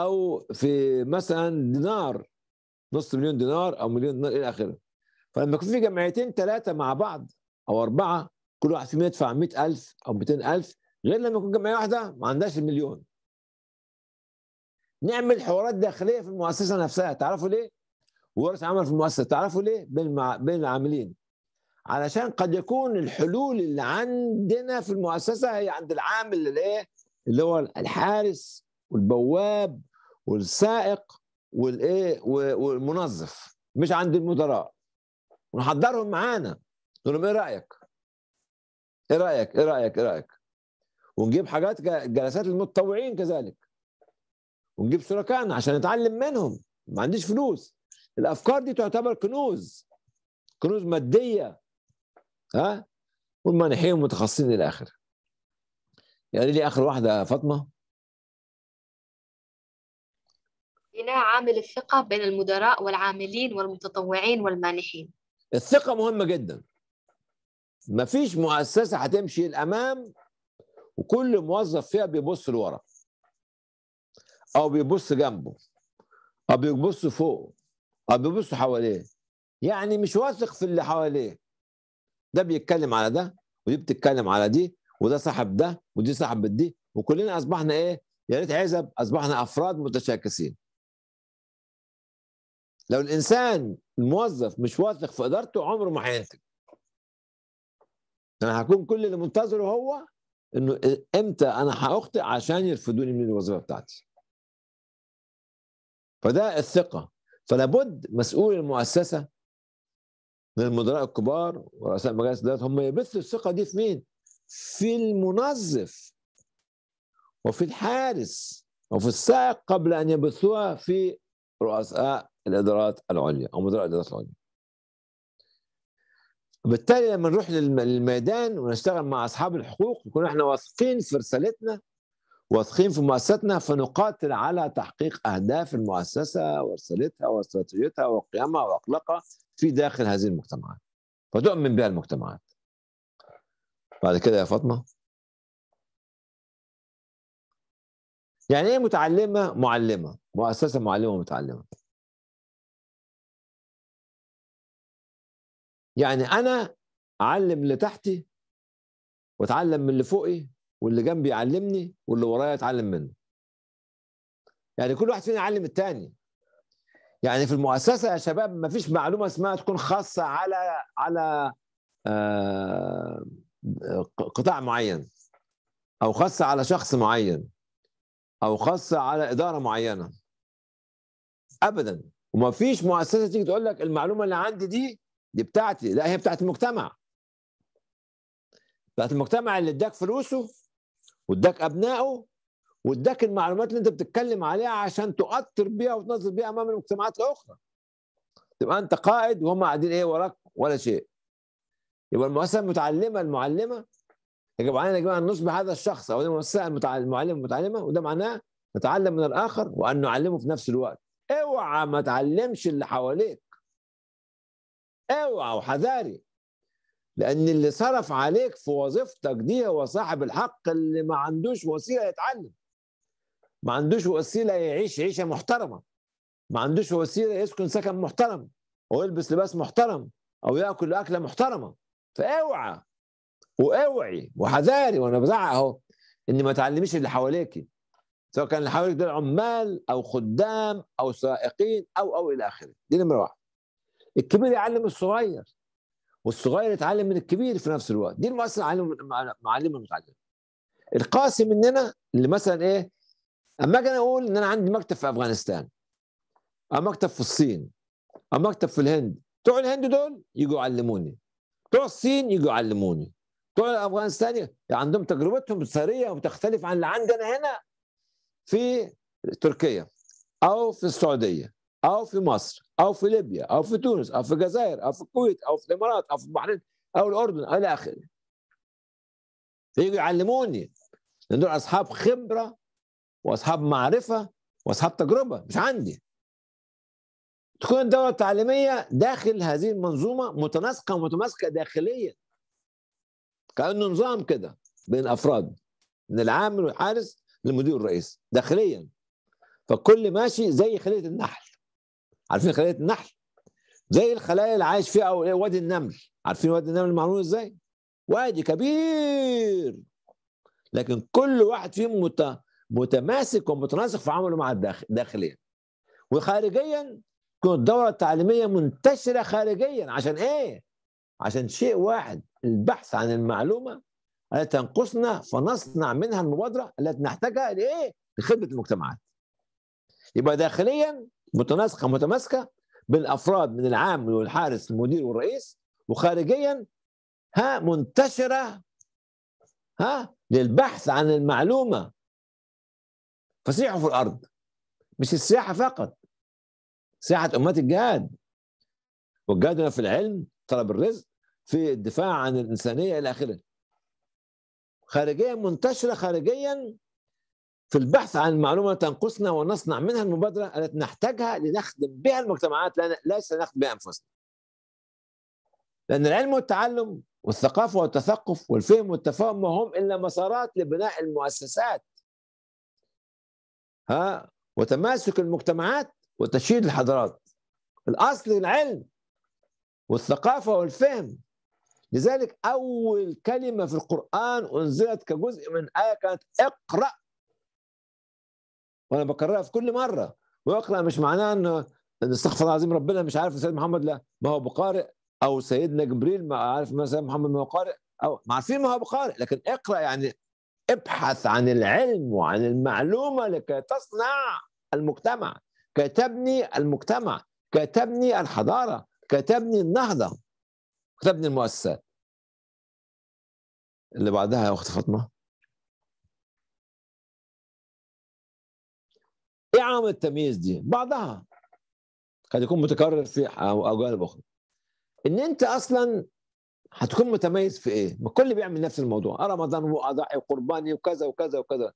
او في مثلا دينار نص مليون دينار او مليون دينار الى اخره فلما يكون في جمعيتين ثلاثه مع بعض او اربعه كل واحد فيهم يدفع 100000 او 200000 غير لما يكون جمعيه واحده ما عندهاش المليون نعمل حوارات داخليه في المؤسسه نفسها تعرفوا ليه؟ ورث عمل في المؤسسه تعرفوا ليه؟ بين المع... بين العاملين علشان قد يكون الحلول اللي عندنا في المؤسسه هي عند العامل اللي ايه؟ اللي هو الحارس والبواب والسائق والايه والمنظف مش عند المدراء ونحضرهم معانا نقول لهم ايه رايك؟ ايه رايك؟ ايه رايك؟ ايه رايك؟ ونجيب حاجات جلسات المتطوعين كذلك ونجيب شركائنا عشان نتعلم منهم ما عنديش فلوس الافكار دي تعتبر كنوز كنوز ماديه ها والمانحين والمتخصصين الى اخره يعني لي اخر واحده فاطمه بناء عامل الثقة بين المدراء والعاملين والمتطوعين والمانحين الثقة مهمة جدا ما فيش مؤسسة هتمشي الأمام وكل موظف فيها بيبص لورا أو بيبص جنبه أو بيبص فوق أو بيبص حواليه يعني مش واثق في اللي حواليه ده بيتكلم على ده ودي بتتكلم على دي وده صاحب ده ودي صاحب دي وكلنا أصبحنا إيه يا ريت عزب أصبحنا أفراد متشاكسين لو الانسان الموظف مش واثق في ادارته عمره ما هينتج انا هكون كل اللي منتظره هو انه امتى انا هاخطئ عشان يرفضوني من الوظيفه بتاعتي فده الثقه فلا بد مسؤول المؤسسه من المدراء الكبار ورؤساء مجالس الادارات هم يبثوا الثقه دي في مين؟ في المنظف وفي الحارس وفي السائق قبل ان يبثوها في رؤساء الادارات العليا او مدراء الادارات العليا بالتالي لما نروح للميدان ونشتغل مع اصحاب الحقوق نكون احنا واثقين في رسالتنا واثقين في مؤسستنا فنقاتل على تحقيق اهداف المؤسسه ورسالتها واستراتيجيتها وقيمها واخلاقها في داخل هذه المجتمعات فتؤمن بها المجتمعات بعد كده يا فاطمه يعني ايه متعلمه معلمه مؤسسه معلمه ومتعلمه يعني انا اعلم اللي تحتي واتعلم من اللي فوقي واللي جنبي يعلمني واللي ورايا اتعلم منه يعني كل واحد فينا يعلم التاني يعني في المؤسسه يا شباب ما فيش معلومه اسمها تكون خاصه على على آه، قطاع معين او خاصه على شخص معين او خاصه على اداره معينه ابدا وما فيش مؤسسه تيجي تقول لك المعلومه اللي عندي دي دي بتاعتي لا هي بتاعت المجتمع بتاعت المجتمع اللي اداك فلوسه واداك ابنائه واداك المعلومات اللي انت بتتكلم عليها عشان تؤثر بيها وتنظر بيها امام المجتمعات الاخرى تبقى انت قائد وهم قاعدين ايه وراك ولا شيء يبقى المؤسسه المتعلمه المعلمه يجب علينا يا جماعه ان نصبح هذا الشخص او المؤسسه المعلمه المتعلمه وده معناه نتعلم من الاخر وان نعلمه في نفس الوقت اوعى ما تعلمش اللي حواليك اوعى وحذاري لان اللي صرف عليك في وظيفتك دي هو صاحب الحق اللي ما عندوش وسيله يتعلم ما عندوش وسيله يعيش عيشه محترمه ما عندوش وسيله يسكن سكن محترم او يلبس لباس محترم او ياكل اكله محترمه فاوعى واوعي وحذاري وانا بزعق اهو ان ما تعلميش اللي حواليكي سواء كان اللي حواليك دول عمال او خدام او سائقين او او الى اخره دي نمره واحد الكبير يعلم الصغير والصغير يتعلم من الكبير في نفس الوقت دي المؤسسه معلمه معلمه القاسي مننا اللي مثلا ايه اما اجي انا اقول ان انا عندي مكتب في افغانستان او مكتب في الصين او مكتب في الهند بتوع الهند دول يجوا يعلموني بتوع الصين يجوا يعلموني بتوع افغانستان عندهم تجربتهم سريه وتختلف عن اللي عندنا هنا في تركيا او في السعوديه او في مصر او في ليبيا او في تونس او في الجزائر او في الكويت او في الامارات او في البحرين او الاردن او الى اخره فيجوا يعلموني لان دول اصحاب خبره واصحاب معرفه واصحاب تجربه مش عندي تكون الدورة التعليمية داخل هذه المنظومة متناسقة ومتماسكة داخليا كأنه نظام كده بين أفراد من العامل والحارس للمدير الرئيسي داخليا فكل ماشي زي خلية النحل عارفين خلايا النحل زي الخلايا اللي عايش فيها او إيه، وادي النمل عارفين وادي النمل معمول ازاي وادي كبير لكن كل واحد فيهم متماسك ومتناسق في عمله مع الداخل داخليا وخارجيا تكون الدورة التعليمية منتشرة خارجيا عشان ايه؟ عشان شيء واحد البحث عن المعلومة التي تنقصنا فنصنع منها المبادرة التي نحتاجها لايه؟ لخدمة المجتمعات. يبقى داخليا متناسقه متماسكه بين الافراد من العام والحارس المدير والرئيس وخارجيا ها منتشره ها للبحث عن المعلومه فسيحوا في الارض مش السياحه فقط سياحه امات الجهاد وجهادنا في العلم طلب الرزق في الدفاع عن الانسانيه الى اخره خارجيا منتشره خارجيا في البحث عن معلومة تنقصنا ونصنع منها المبادرة التي نحتاجها لنخدم بها المجتمعات ليس نخدم بها أنفسنا لأن العلم والتعلم والثقافة والتثقف والفهم والتفاهم ما هم إلا مسارات لبناء المؤسسات ها وتماسك المجتمعات وتشييد الحضارات الأصل العلم والثقافة والفهم لذلك أول كلمة في القرآن أنزلت كجزء من آية كانت اقرأ وانا بكررها في كل مره واقرا مش معناه ان استغفر العظيم ربنا مش عارف سيدنا محمد لا ما هو بقارئ او سيدنا جبريل ما عارف ما سيدنا محمد ما هو قارئ او عارفين ما هو بقارئ لكن اقرا يعني ابحث عن العلم وعن المعلومه لكي تصنع المجتمع كي تبني المجتمع كي تبني الحضاره كي تبني النهضه كي تبني المؤسسات اللي بعدها يا اخت فاطمه ايه عامل التمييز دي؟ بعضها قد يكون متكرر في جوانب اخرى ان انت اصلا هتكون متميز في ايه؟ ما الكل بيعمل نفس الموضوع آه، رمضان واضحي وقرباني وكذا وكذا وكذا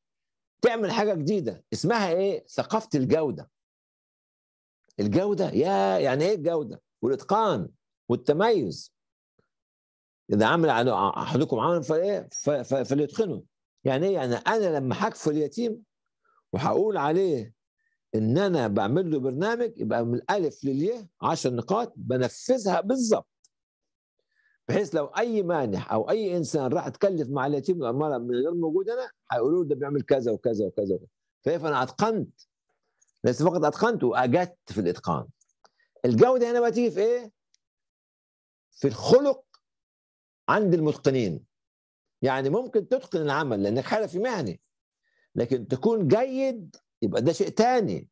تعمل حاجه جديده اسمها ايه؟ ثقافه الجوده الجوده يا يعني ايه الجوده؟ والاتقان والتميز اذا عمل احدكم عملا فايه فليتقنه يعني ايه يعني انا لما هكفل اليتيم وهقول عليه ان انا بعمل له برنامج يبقى من الالف للياء 10 نقاط بنفذها بالظبط بحيث لو اي مانح او اي انسان راح اتكلف مع اليتيم الاماره من غير موجود انا هيقولوا ده بيعمل كذا وكذا وكذا, وكذا. فكيف انا اتقنت ليس فقط اتقنت واجدت في الاتقان الجوده هنا بقى تيجي في ايه؟ في الخلق عند المتقنين يعني ممكن تتقن العمل لانك حرفي مهني لكن تكون جيد يبقى ده شيء تاني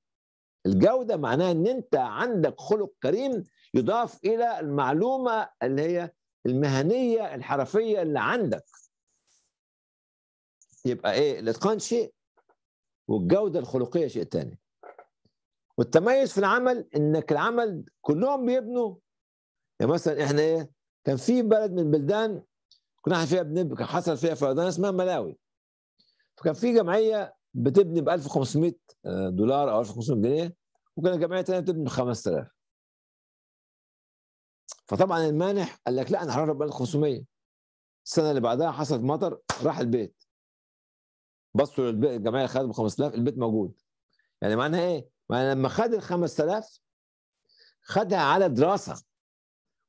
الجودة معناها ان انت عندك خلق كريم يضاف الى المعلومة اللي هي المهنية الحرفية اللي عندك يبقى ايه الاتقان شيء والجودة الخلقية شيء تاني والتميز في العمل انك العمل كلهم بيبنوا يعني مثلا احنا ايه كان في بلد من البلدان كنا احنا فيها بنب... حصل فيها فيضان اسمها ملاوي فكان في جمعيه بتبني ب 1500 دولار او 1500 جنيه وكان الجمعيه الثانيه بتبني ب 5000 فطبعا المانح قال لك لا انا هرب ب 1500 السنه اللي بعدها حصلت مطر راح البيت بصوا للبيت الجمعيه ب 5000 البيت موجود يعني معناها ايه؟ معناها لما خد ال 5000 خدها على دراسه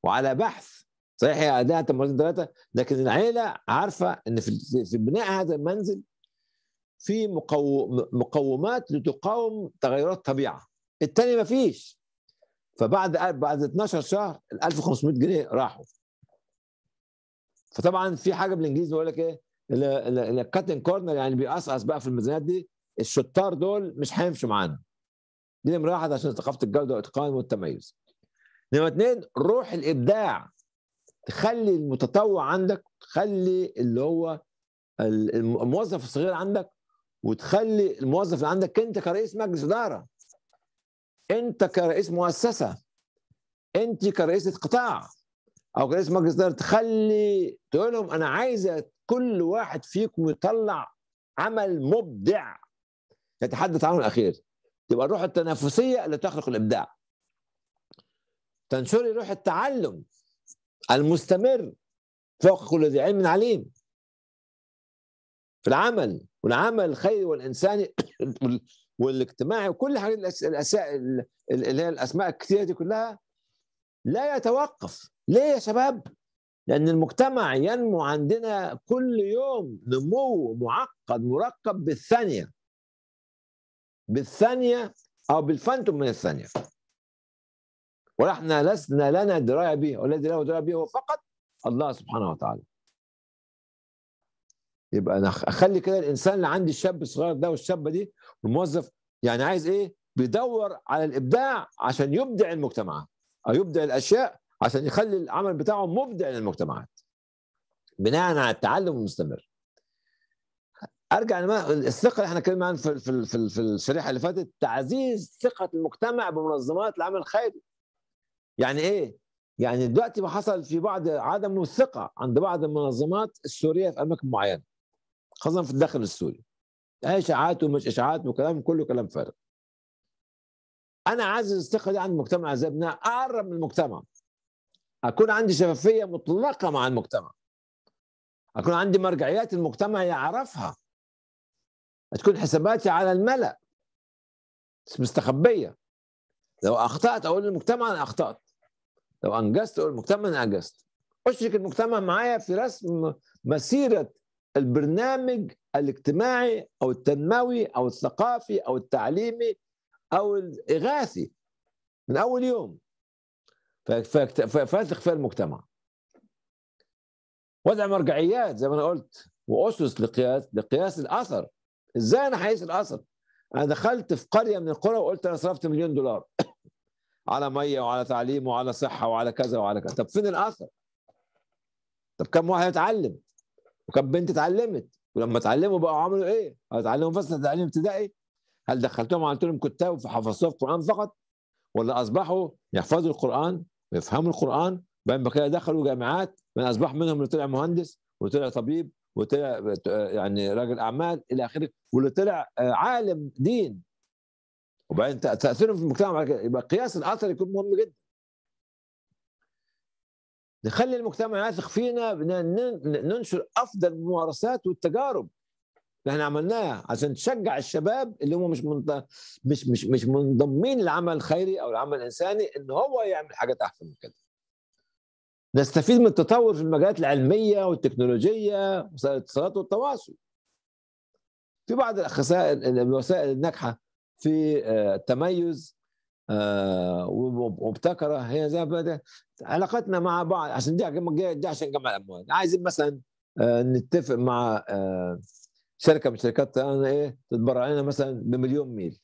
وعلى بحث صحيح هي اداها تمرين ثلاثه لكن العيله عارفه ان في بناء هذا المنزل في مقومات لتقاوم تغيرات الطبيعه الثاني ما فيش فبعد بعد 12 شهر ال 1500 جنيه راحوا فطبعا في حاجه بالانجليزي بيقول لك ايه الكاتن كورنر يعني بيقصقص بقى في الميزانيات دي الشطار دول مش هيمشوا معانا دي نمره واحد عشان ثقافه الجوده والاتقان والتميز نمره اثنين روح الابداع تخلي المتطوع عندك تخلي اللي هو الموظف الصغير عندك وتخلي الموظف اللي عندك انت كرئيس مجلس اداره انت كرئيس مؤسسه انت كرئيس قطاع او كرئيس مجلس اداره تخلي تقول لهم انا عايز كل واحد فيكم يطلع عمل مبدع يتحدث عنه الاخير تبقى الروح التنافسيه اللي تخلق الابداع تنشري روح التعلم المستمر فوق كل ذي علم عليم في العمل والعمل الخيري والانساني والاجتماعي وكل حاجه اللي هي الاسماء الكثيره دي كلها لا يتوقف ليه يا شباب؟ لأن المجتمع ينمو عندنا كل يوم نمو معقد مركب بالثانية بالثانية أو بالفانتوم من الثانية ونحن لسنا لنا دراية به والذي له دراية به هو فقط الله سبحانه وتعالى يبقى انا اخلي كده الانسان اللي عندي الشاب الصغير ده والشابه دي والموظف يعني عايز ايه؟ بيدور على الابداع عشان يبدع المجتمعات او يبدع الاشياء عشان يخلي العمل بتاعه مبدع للمجتمعات بناء على التعلم المستمر ارجع لما الثقه اللي احنا اتكلمنا عنها في في في, في الشريحه اللي فاتت تعزيز ثقه المجتمع بمنظمات العمل الخيري يعني ايه؟ يعني دلوقتي ما حصل في بعض عدم الثقه عند بعض المنظمات السوريه في اماكن معينه خاصه في الداخل السوري يعني اشاعات ومش اشاعات وكلام كله كلام فارغ انا عايز الثقه دي عند المجتمع زي ابنها اقرب من المجتمع اكون عندي شفافيه مطلقه مع المجتمع اكون عندي مرجعيات المجتمع يعرفها تكون حساباتي على الملا مستخبيه لو اخطات اقول للمجتمع انا اخطات لو انجزت اقول للمجتمع انا انجزت اشرك المجتمع معايا في رسم مسيره البرنامج الاجتماعي او التنموي او الثقافي او التعليمي او الاغاثي من اول يوم فاسق في المجتمع وضع مرجعيات زي ما انا قلت واسس لقياس لقياس الاثر ازاي انا حيث الاثر انا دخلت في قريه من القرى وقلت انا صرفت مليون دولار على ميه وعلى تعليم وعلى صحه وعلى كذا وعلى كذا طب فين الاثر طب كم واحد اتعلم وكانت بنت اتعلمت ولما اتعلموا بقوا عملوا ايه؟ اتعلموا فصل تعليم ابتدائي هل دخلتهم وعملت لهم كتاب فحفظتهم القران فقط؟ ولا اصبحوا يحفظوا القران ويفهموا القران بعد كده دخلوا جامعات من اصبح منهم اللي طلع مهندس واللي طلع طبيب وطلع يعني راجل اعمال الى اخره واللي طلع آه، عالم دين وبعدين تاثيرهم في المجتمع يبقى قياس الاثر يكون مهم جدا نخلي المجتمع يثق فينا ننشر افضل الممارسات والتجارب اللي احنا عملناها عشان تشجع الشباب اللي هم مش مش مش مش منضمين للعمل الخيري او العمل الانساني ان هو يعمل حاجات احسن من كده. نستفيد من التطور في المجالات العلميه والتكنولوجيه وسائل الاتصالات والتواصل. في بعض الخسائر الوسائل الناجحه في آه، التميز آه، ومبتكره هي زي علاقتنا مع بعض عشان دي عشان جمع الاموال عايزين مثلا آه، نتفق مع آه، شركه من شركات انا ايه تتبرع لنا مثلا بمليون ميل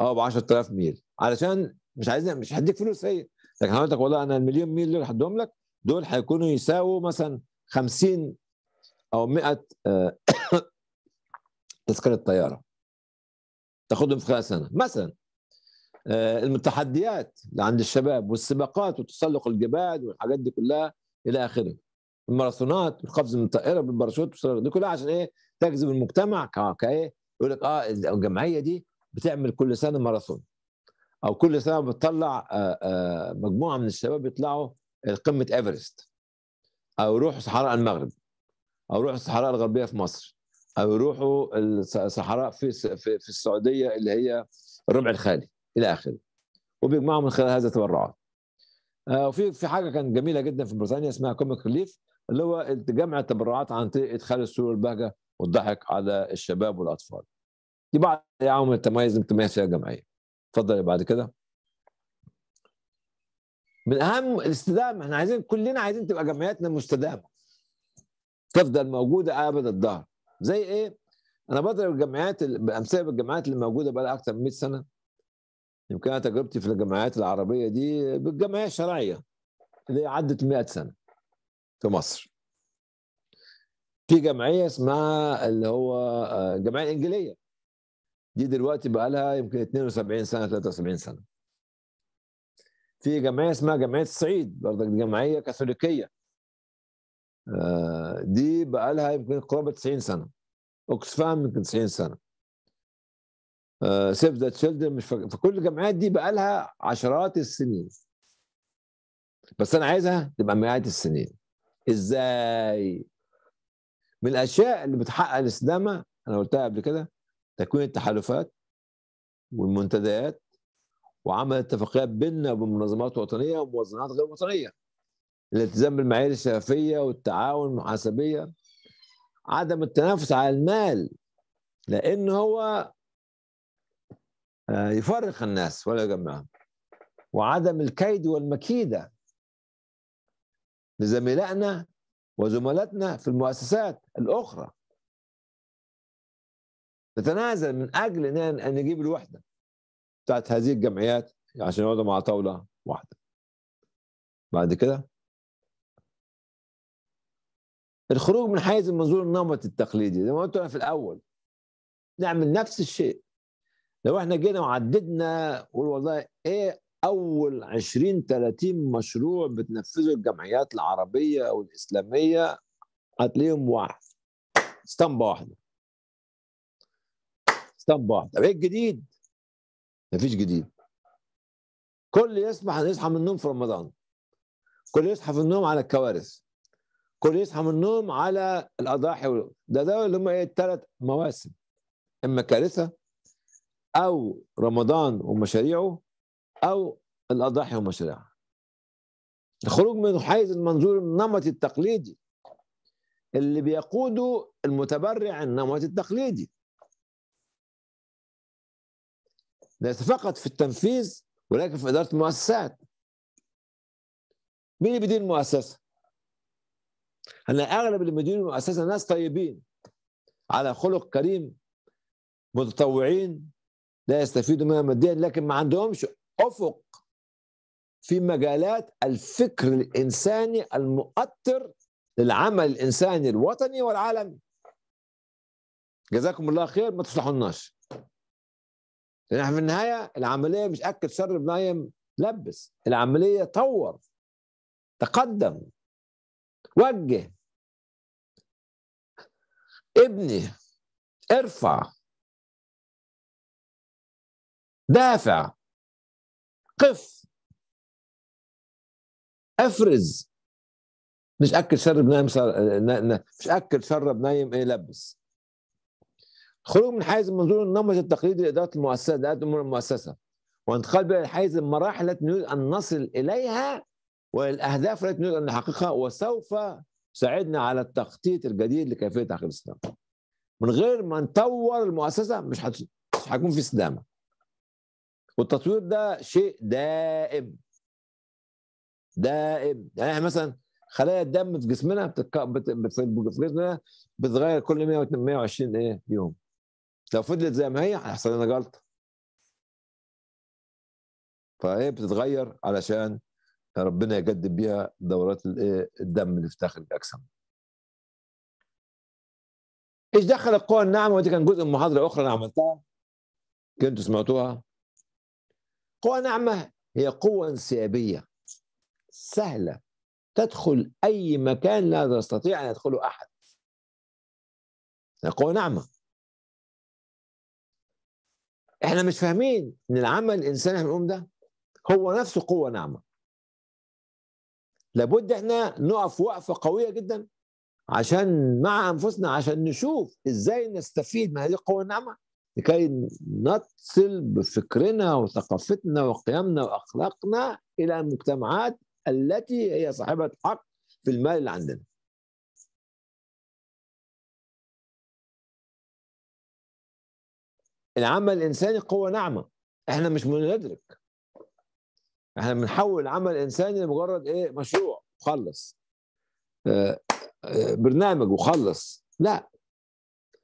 او ب 10000 ميل علشان مش عايزين مش هديك فلوس هي لكن حضرتك والله انا المليون ميل دول هديهم لك دول هيكونوا يساووا مثلا 50 او 100 تذكره طياره تاخدهم في خلال سنه مثلا آه، التحديات اللي عند الشباب والسباقات وتسلق الجبال والحاجات دي كلها الى اخره الماراثونات والقفز من الطائره بالباراشوت دي كلها عشان ايه تجذب المجتمع كايه يقول لك اه الجمعيه دي بتعمل كل سنه ماراثون او كل سنه بتطلع آه، آه، مجموعه من الشباب يطلعوا قمه ايفرست او يروحوا صحراء المغرب او يروحوا الصحراء الغربيه في مصر او يروحوا الصحراء في في السعوديه اللي هي الربع الخالي الى اخره وبيجمعوا من خلال هذه التبرعات آه، وفي في حاجه كانت جميله جدا في بريطانيا اسمها كوميك ريليف اللي هو جمع التبرعات عن طريق ادخال السرور والبهجه والضحك على الشباب والاطفال دي بعض عوامل التميز المتميز فيها الجمعيه اتفضل بعد كده من اهم الاستدامه احنا عايزين كلنا عايزين تبقى جمعياتنا مستدامه تفضل موجوده ابد الدهر زي ايه انا بضرب الجمعيات بامثله بالجمعيات اللي موجوده بقى لها اكثر من 100 سنه يمكن انا تجربتي في الجمعيات العربيه دي بالجمعيه الشرعيه اللي عدت 100 سنه في مصر في جمعيه اسمها اللي هو آه، الجمعيه الانجيليه دي دلوقتي بقى لها يمكن 72 سنه 73 سنه في جمعيه اسمها جمعيه الصعيد برضك جمعيه كاثوليكيه آه، دي بقى لها يمكن قرابه 90 سنه اوكسفام يمكن 90 سنه سيف ذا تشيلدرن مش فاكر فكل الجمعيات دي بقى لها عشرات السنين بس انا عايزها تبقى مئات السنين ازاي من الاشياء اللي بتحقق الاستدامه انا قلتها قبل كده تكوين التحالفات والمنتديات وعمل اتفاقيات بيننا وبين منظمات وطنيه وموازنات غير وطنيه الالتزام بالمعايير الشفافيه والتعاون المحاسبيه عدم التنافس على المال لان هو آه، يفرق الناس ولا يجمعهم وعدم الكيد والمكيدة لزملائنا وزملاتنا في المؤسسات الأخرى نتنازل من أجل أن نجيب الوحدة بتاعت هذه الجمعيات عشان يقعدوا مع طاولة واحدة بعد كده الخروج من حيز المنظور النمطي التقليدي زي ما قلت أنا في الأول نعمل نفس الشيء لو احنا جينا وعددنا قول والله ايه اول 20 30 مشروع بتنفذه الجمعيات العربيه او الاسلاميه هتلاقيهم واحد اسطمبه واحده اسطمبه واحده طب ايه الجديد؟ مفيش جديد كل يصبح يصحى من النوم في رمضان كل يصحى في النوم على الكوارث كل يصحى من النوم على الاضاحي ده ده اللي هم ايه الثلاث مواسم اما كارثه او رمضان ومشاريعه او الاضاحي ومشاريعها الخروج من حيز المنظور النمطي التقليدي اللي بيقوده المتبرع النمطي التقليدي ليس فقط في التنفيذ ولكن في إدارة المؤسسات مين اللي بيدير المؤسسة؟ أنا أغلب اللي بيديروا المؤسسة ناس طيبين على خلق كريم متطوعين لا يستفيدوا منها ماديا لكن ما عندهمش افق في مجالات الفكر الانساني المؤثر للعمل الانساني الوطني والعالمي جزاكم الله خير ما تصلحوناش لان احنا في النهايه العمليه مش اكل شر نايم لبس العمليه طور تقدم وجه ابني ارفع دافع قف افرز مش اكل شرب نايم صار... مش اكل شرب نايم ايه لبس خروج من حيز منظور النمط التقليدي لاداره المؤسسه لاداره امور المؤسسه وانتقال بين الحيز المراحل التي نريد ان نصل اليها والاهداف التي نريد ان نحققها وسوف ساعدنا على التخطيط الجديد لكيفيه تحقيق الاستدامه من غير ما نطور المؤسسه مش حت... في استدامه والتطوير ده شيء دائم دائم يعني احنا مثلا خلايا الدم في جسمنا بتتك... بت... بت... في جسمنا بتتغير كل 120 ايه يوم لو فضلت زي ما هي هيحصل لنا جلطه فهي بتتغير علشان ربنا يجدد بيها دورات الايه الدم اللي في داخل الاجسام ايش دخل القوى الناعمه ودي كان جزء من محاضره اخرى انا عملتها كنتوا سمعتوها قوة نعمة هي قوة انسيابية سهلة تدخل أي مكان لا يستطيع أن يدخله أحد قوة ناعمة احنا مش فاهمين ان العمل الانساني احنا ده هو نفسه قوه ناعمه لابد احنا نقف وقفه قويه جدا عشان مع انفسنا عشان نشوف ازاي نستفيد من هذه القوه الناعمه لكي نصل بفكرنا وثقافتنا وقيمنا واخلاقنا الى المجتمعات التي هي صاحبه حق في المال اللي عندنا. العمل الانساني قوه ناعمه احنا مش بندرك احنا بنحول العمل الانساني لمجرد ايه مشروع خلص آه، آه، برنامج وخلص لا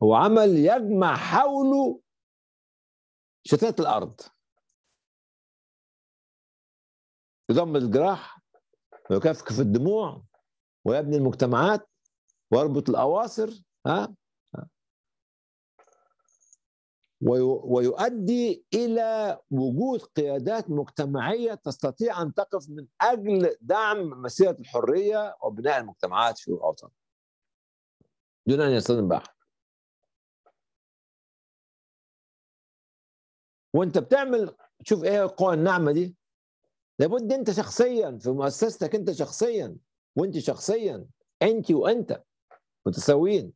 هو عمل يجمع حوله شتات الارض يضم الجراح ويكفكف الدموع ويبني المجتمعات ويربط الاواصر ها ويؤدي الى وجود قيادات مجتمعيه تستطيع ان تقف من اجل دعم مسيره الحريه وبناء المجتمعات في الاوطان دون ان يصطدم باحد وانت بتعمل تشوف ايه القوى الناعمه دي لابد انت شخصيا في مؤسستك انت شخصيا وانت شخصيا انت وانت متساويين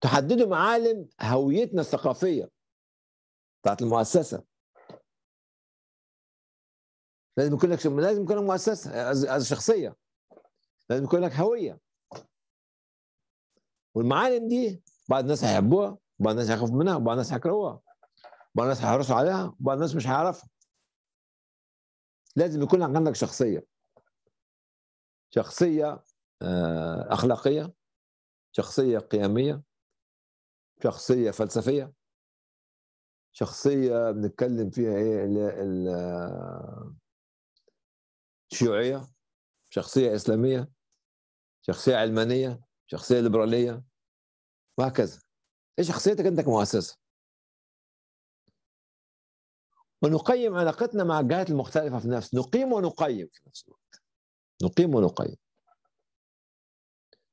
تحددوا معالم هويتنا الثقافيه بتاعت المؤسسه لازم يكون لك لازم يكون لك مؤسسه از شخصيه لازم يكون لك هويه والمعالم دي بعض الناس هيحبوها بعض الناس هيخافوا منها بعض الناس هيكرهوها بعض الناس هيحرصوا عليها وبعض الناس مش هيعرفها لازم يكون عندك شخصية شخصية آه، أخلاقية شخصية قيمية شخصية فلسفية شخصية بنتكلم فيها إيه الشيوعية آه، شخصية إسلامية شخصية علمانية شخصية ليبرالية وهكذا إيه شخصيتك أنت كمؤسسة ونقيم علاقتنا مع الجهات المختلفة في نفس نقيم ونقيم في نفس الوقت نقيم ونقيم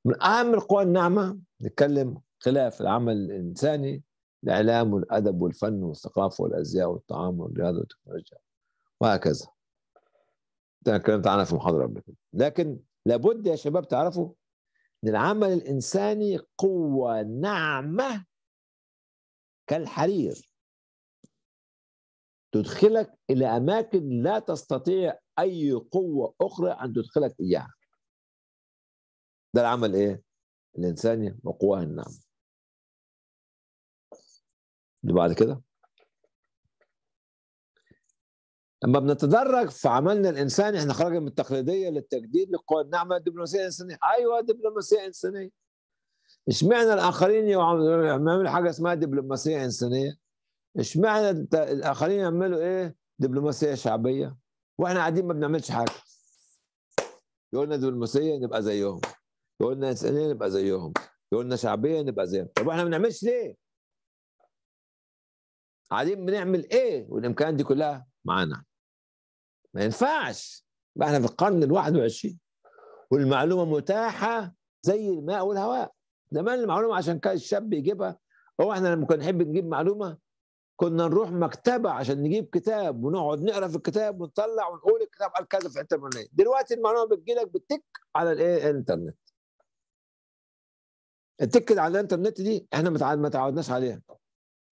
من أهم القوى الناعمة نتكلم خلاف العمل الإنساني الإعلام والأدب والفن والثقافة والأزياء والطعام والرياضة والتكنولوجيا وهكذا ده عنها في محاضرة قبل كده لكن لابد يا شباب تعرفوا ان العمل الانساني قوه ناعمه كالحرير تدخلك إلى أماكن لا تستطيع أي قوة أخرى أن تدخلك إياها ده العمل إيه؟ الإنسانية وقواها النعم اللي بعد كده اما بنتدرج في عملنا الانساني احنا خرجنا من التقليديه للتجديد للقوى الناعمه الدبلوماسيه الانسانيه ايوه دبلوماسيه انسانيه اشمعنى الاخرين يعملوا حاجه اسمها دبلوماسيه انسانيه اشمعنى الاخرين يعملوا ايه دبلوماسيه شعبيه واحنا قاعدين ما بنعملش حاجه يقولنا دبلوماسيه نبقى زيهم يقولنا انسانيه نبقى زيهم يقولنا شعبيه نبقى زيهم طب احنا ما بنعملش ليه قاعدين بنعمل ايه والامكانيات دي كلها معانا ما ينفعش بقى احنا في القرن ال 21 والمعلومه متاحه زي الماء والهواء زمان المعلومه عشان كان الشاب يجيبها هو احنا لما كنا نحب نجيب معلومه كنا نروح مكتبه عشان نجيب كتاب ونقعد نقرا في الكتاب ونطلع ونقول الكتاب قال كذا في الحته الفلانيه دلوقتي المعلومه بتجي لك بالتك على الانترنت التك على الانترنت دي احنا ما تعودناش عليها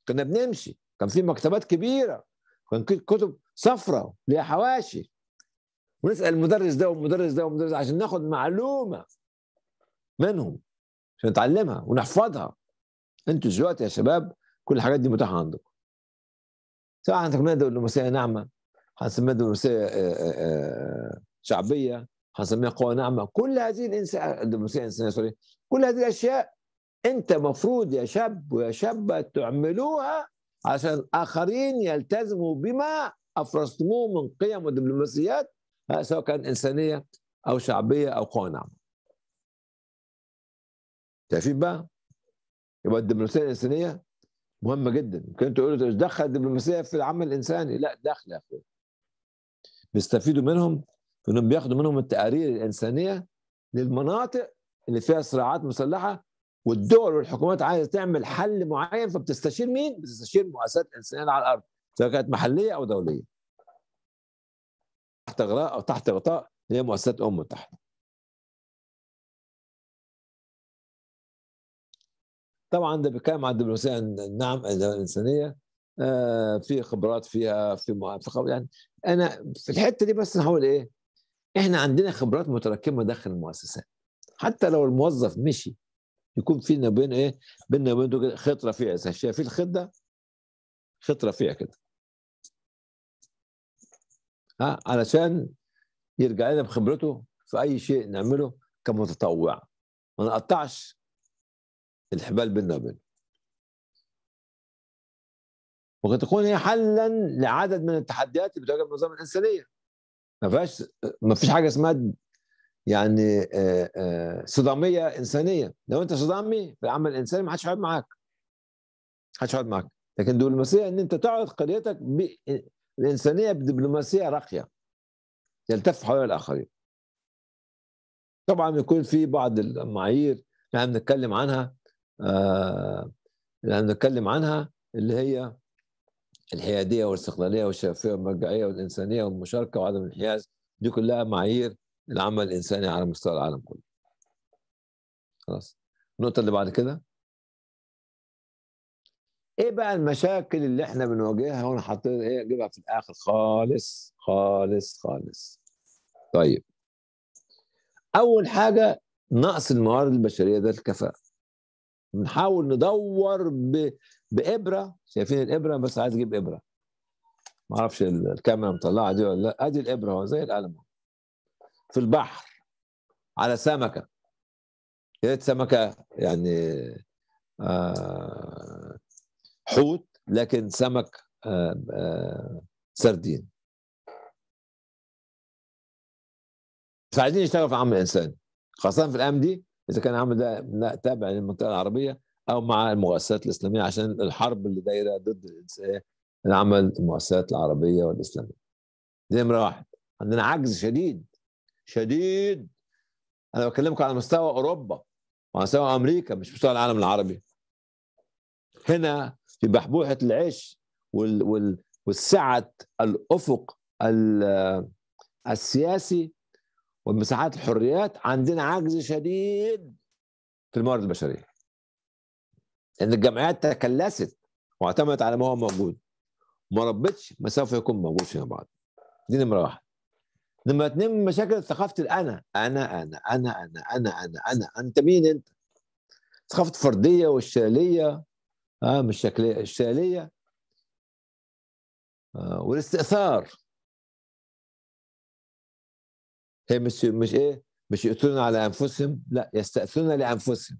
كنا بنمشي كان في مكتبات كبيره كان كتب صفراء ليها حواشي ونسال المدرس ده والمدرس ده والمدرس عشان ناخد معلومه منهم عشان نتعلمها ونحفظها انتوا دلوقتي يا شباب كل الحاجات دي متاحه عندكم سواء حنسميها دبلوماسيه ناعمه حنسميها دبلوماسيه آه، آه، آه، شعبيه حنسميها قوى ناعمه كل هذه الانسان الانسانيه سوري كل هذه الاشياء انت مفروض يا شاب ويا شابه تعملوها عشان الاخرين يلتزموا بما افرزتموه من قيم ودبلوماسيات سواء كان انسانيه او شعبيه او قوى ناعمه شايفين بقى؟ يبقى الدبلوماسيه الانسانيه مهمه جدا ممكن تقول له دخل الدبلوماسيه في العمل الانساني لا داخله يا اخويا بيستفيدوا منهم في انهم بياخدوا منهم التقارير الانسانيه للمناطق اللي فيها صراعات مسلحه والدول والحكومات عايزه تعمل حل معين فبتستشير مين؟ بتستشير مؤسسات انسانيه على الارض سواء كانت محليه او دوليه. تحت غطاء او تحت غطاء هي مؤسسات الامم المتحده طبعا ده بيتكلم عن الدبلوماسيه النعم الانسانيه آه، في خبرات فيها في موافقه يعني انا في الحته دي بس هقول ايه احنا عندنا خبرات متراكمه داخل المؤسسات حتى لو الموظف مشي يكون فينا بين ايه بيننا وبين خيط رفيع شايفين الخيط ده خيط رفيع كده ها علشان يرجع لنا بخبرته في اي شيء نعمله كمتطوع ما نقطعش الحبال بالنابل وقد تكون هي حلا لعدد من التحديات اللي بتواجه النظام الانسانيه ما فيهاش ما فيش حاجه اسمها يعني آه، آه، صداميه انسانيه لو انت صدامي في العمل الانساني ما حدش هيقعد معاك ما حدش هيقعد معاك لكن دبلوماسيه ان انت تعرض قضيتك الانسانيه بدبلوماسيه راقيه يلتف حول الاخرين طبعا يكون في بعض المعايير اللي احنا بنتكلم عنها اللي آه، هنتكلم عنها اللي هي الحياديه والاستقلاليه والشفافيه والمرجعيه والانسانيه والمشاركه وعدم الانحياز دي كلها معايير العمل الانساني على مستوى العالم كله. خلاص النقطه اللي بعد كده ايه بقى المشاكل اللي احنا بنواجهها وانا حاطين ايه اجيبها في الاخر خالص خالص خالص. طيب اول حاجه نقص الموارد البشريه ده الكفاءه. نحاول ندور ب... بابره شايفين الابره بس عايز اجيب ابره ما اعرفش الكاميرا مطلعه دي ولا لا ادي الابره هو زي القلم في البحر على سمكه يا ريت سمكه يعني آه حوت لكن سمك آه آه سردين مش عايزين في عمل الانسان خاصه في الايام دي اذا كان عامل ده تابع للمنطقه العربيه او مع المؤسسات الاسلاميه عشان الحرب اللي دايره ضد العمل المؤسسات العربيه والاسلاميه دي نمره واحد عندنا عجز شديد شديد انا بكلمك على مستوى اوروبا وعلى مستوى امريكا مش مستوى العالم العربي هنا في بحبوحه العيش وال وال الافق السياسي والمساحات الحريات عندنا عجز شديد في الموارد البشريه ان الجمعيات تكلست واعتمدت على ما هو موجود ما ربتش ما سوف يكون موجود فيما بعد دي نمره واحد نمره اثنين مشاكل ثقافه الانا انا انا انا انا انا انا انا انت مين انت ثقافه الفرديه والشلاليه اه مش شكليه الشلاليه آه والاستئثار هي إيه، مش مش ايه مش يقتلون على انفسهم لا يستأثرون لانفسهم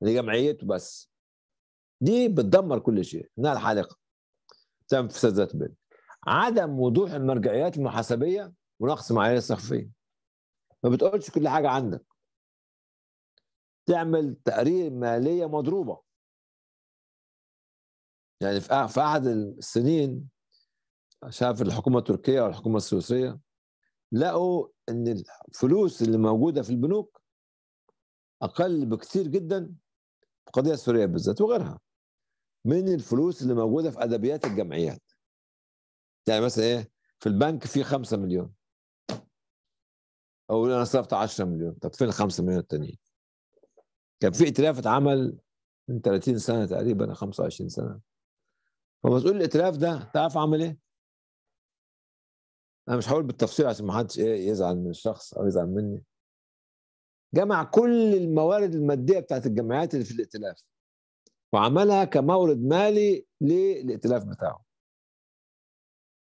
لجمعيته بس دي بتدمر كل شيء انها الحالقه تم في ذات البلد عدم وضوح المرجعيات المحاسبيه ونقص معايير الصحفيه ما بتقولش كل حاجه عندك تعمل تقارير ماليه مضروبه يعني في احد السنين شاف الحكومه التركيه والحكومه السويسريه لقوا ان الفلوس اللي موجوده في البنوك اقل بكثير جدا في القضيه السوريه بالذات وغيرها من الفلوس اللي موجوده في ادبيات الجمعيات يعني مثلا ايه في البنك في 5 مليون او انا صرفت 10 مليون طب فين ال 5 مليون التانيين كان في ائتلاف اتعمل من 30 سنه تقريبا 25 سنه فمسؤول الائتلاف ده تعرف عمل ايه؟ انا مش هقول بالتفصيل عشان ما حدش ايه يزعل من الشخص او يزعل مني جمع كل الموارد الماديه بتاعت الجمعيات اللي في الائتلاف وعملها كمورد مالي للائتلاف بتاعه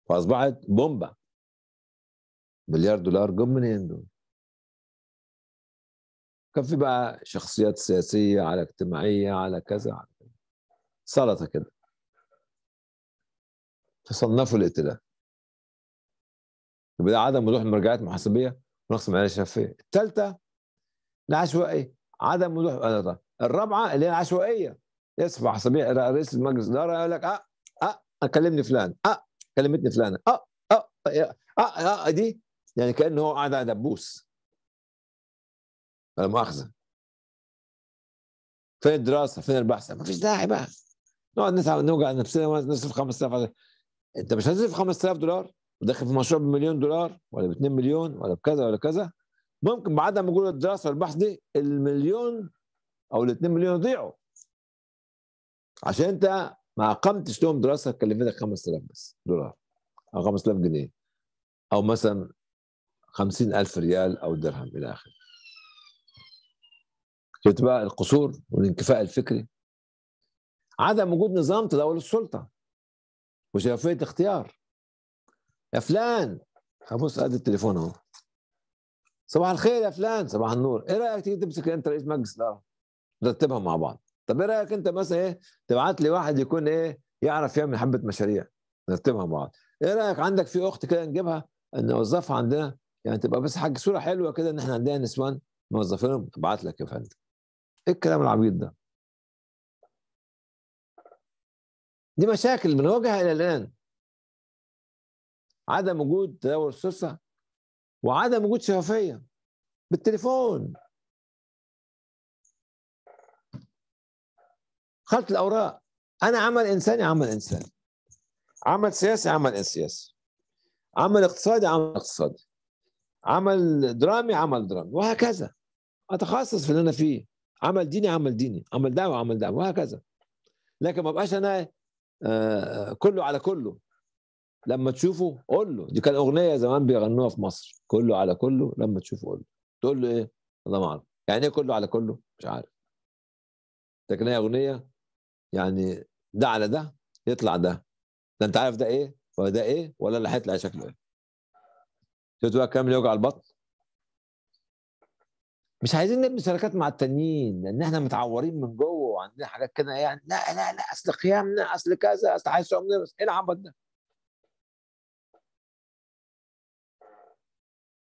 فاصبحت بومبا مليار دولار جم منين دول كان في بقى شخصيات سياسيه على اجتماعيه على كذا على كذا سلطه كده فصنفوا الائتلاف يبقى ده عدم وضوح المرجعات المحاسبيه ونقص المعايير الشفافيه الثالثه العشوائي عدم وضوح الرابعه اللي هي العشوائيه يصبح صبيح رئيس المجلس الاداره يقول لك آه،, اه اه كلمني فلان اه كلمتني فلانه اه اه اه, آه, آه دي يعني كانه هو قاعد على دبوس لا مؤاخذه فين الدراسه فين البحث ما فيش داعي بقى نقعد نسعى نوجع نفسنا نصرف 5000 انت مش هتصرف 5000 دولار داخل في مشروع بمليون دولار ولا ب 2 مليون ولا بكذا ولا كذا ممكن ما يقول الدراسه والبحث دي المليون او ال 2 مليون يضيعوا عشان انت ما اقمتش لهم دراسه كلفتك 5000 بس دولار او 5000 جنيه او مثلا 50000 ريال او درهم الى اخره شفت بقى القصور والانكفاء الفكري عدم وجود نظام تداول السلطه وشفافيه اختيار يا فلان ابص قد التليفون اهو صباح الخير يا فلان صباح النور ايه رايك تيجي تمسك انت رئيس مجلس الاداره نرتبها مع بعض طب ايه رايك انت مثلا ايه تبعت لي واحد يكون ايه يعرف يعمل حبه مشاريع نرتبها مع بعض ايه رايك عندك في اخت كده نجيبها نوظفها عندنا يعني تبقى بس حاجه صوره حلوه كده ان احنا عندنا نسوان موظفينهم ابعت لك يا فندم ايه الكلام العبيط ده دي مشاكل بنواجهها الى الان عدم وجود تداول السلطة وعدم وجود شفافيه بالتليفون خلط الاوراق انا عمل انساني عمل انساني عمل سياسي عمل سياسي عمل اقتصادي عمل اقتصادي عمل درامي عمل درامي وهكذا اتخصص في اللي انا فيه عمل ديني عمل ديني عمل دعوه عمل دعوه وهكذا لكن ما بقاش انا آه، آه، كله على كله لما تشوفه قول له دي كان اغنيه زمان بيغنوها في مصر كله على كله لما تشوفه قول له تقول له ايه الله ما اعرف يعني ايه كله على كله مش عارف لكن هي اغنيه يعني ده على ده يطلع ده ده انت عارف ده ايه ولا ده ايه ولا اللي هيطلع شكله ايه شفت بقى كام اللي يوجع البطن مش عايزين نبني شركات مع التانيين لان احنا متعورين من جوه وعندنا حاجات كده يعني لا لا لا اصل قيامنا اصل كذا اصل عايز مننا بس ايه العبط ده؟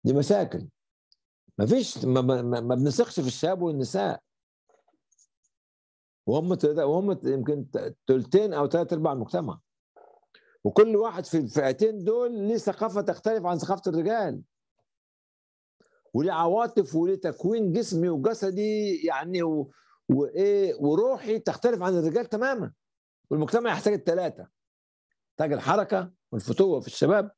دي مشاكل ما فيش ما, ما, ما بنثقش في الشباب والنساء وهم وهم يمكن ثلثين او ثلاث ارباع المجتمع وكل واحد في الفئتين دول ليه ثقافه تختلف عن ثقافه الرجال وليه عواطف وليه تكوين جسمي وجسدي يعني و... وايه وروحي تختلف عن الرجال تماما والمجتمع يحتاج الثلاثه يحتاج الحركه والفتوه في الشباب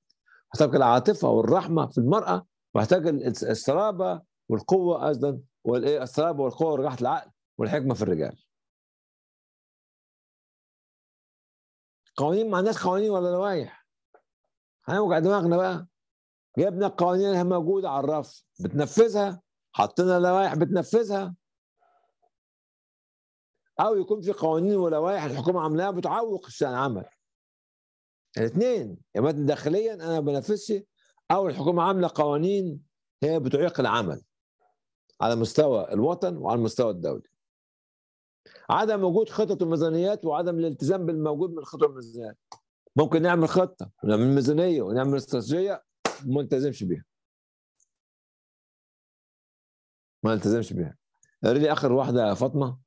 يحتاج العاطفه والرحمه في المراه محتاج الصلابه والقوه ايضا والايه الصلابه والقوه ورجاحه العقل والحكمه في الرجال قوانين ما عندناش قوانين ولا لوائح هنوجع دماغنا بقى جبنا القوانين اللي موجوده على الرف بتنفذها حطينا لوائح بتنفذها او يكون في قوانين ولوائح الحكومه عاملاها بتعوق العمل الاثنين يا اما داخليا انا ما بنفذش او الحكومه عامله قوانين هي بتعيق العمل على مستوى الوطن وعلى المستوى الدولي عدم وجود خطط وميزانيات وعدم الالتزام بالموجود من الخطط والميزانيات ممكن نعمل خطه ونعمل ميزانيه ونعمل استراتيجيه وما نلتزمش بيها ما نلتزمش بيها اريد لي اخر واحده يا فاطمه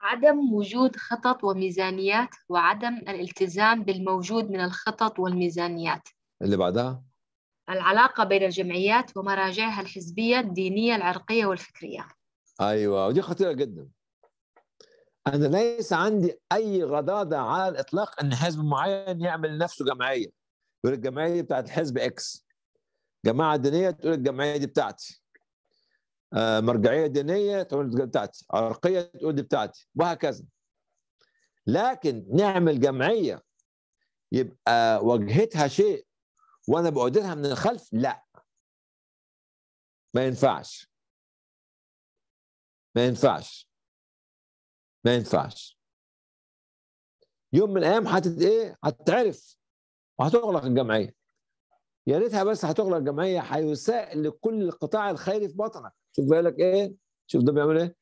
عدم وجود خطط وميزانيات وعدم الالتزام بالموجود من الخطط والميزانيات اللي بعدها العلاقة بين الجمعيات ومراجعها الحزبية الدينية العرقية والفكرية أيوة ودي خطيرة جدا أنا ليس عندي أي غضاضة على الإطلاق أن حزب معين يعمل لنفسه جمعية يقول الجمعية بتاعت حزب إكس جماعة دينية تقول الجمعية دي بتاعتي آه، مرجعيه دينيه تقول بتاعتي عرقيه تقول دي بتاعتي وهكذا لكن نعمل جمعيه يبقى واجهتها شيء وانا بقودرها من الخلف لا ما ينفعش ما ينفعش ما ينفعش يوم من الايام هتت ايه هتعرف وهتغلق الجمعيه يا ريتها بس هتغلق جمعيه هيساء لكل القطاع الخيري في بطنك شوف بالك ايه شوف ده بيعمل ايه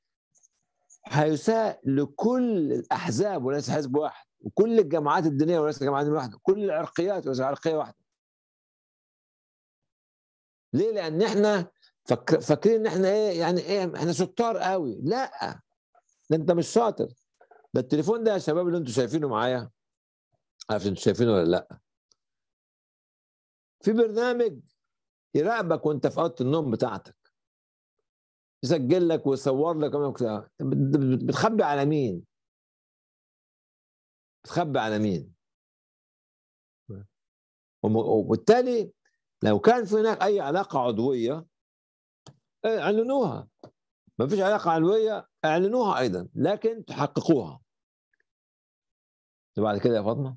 هيساء لكل الاحزاب وليس حزب واحد وكل الجماعات الدينيه وليس جماعه واحده كل العرقيات وليس عرقيه واحده ليه لان احنا فاكرين ان احنا ايه يعني ايه احنا ستار قوي لا ده انت مش شاطر ده التليفون ده يا شباب اللي انتوا شايفينه معايا عارف انتوا شايفينه ولا لا في برنامج يراقبك وانت في اوضه النوم بتاعتك يسجل لك ويصور لك بتخبي على مين بتخبي على مين وبالتالي لو كان في هناك اي علاقه عضويه آه، اعلنوها ما فيش علاقه عضويه اعلنوها ايضا لكن تحققوها بعد كده يا فاطمه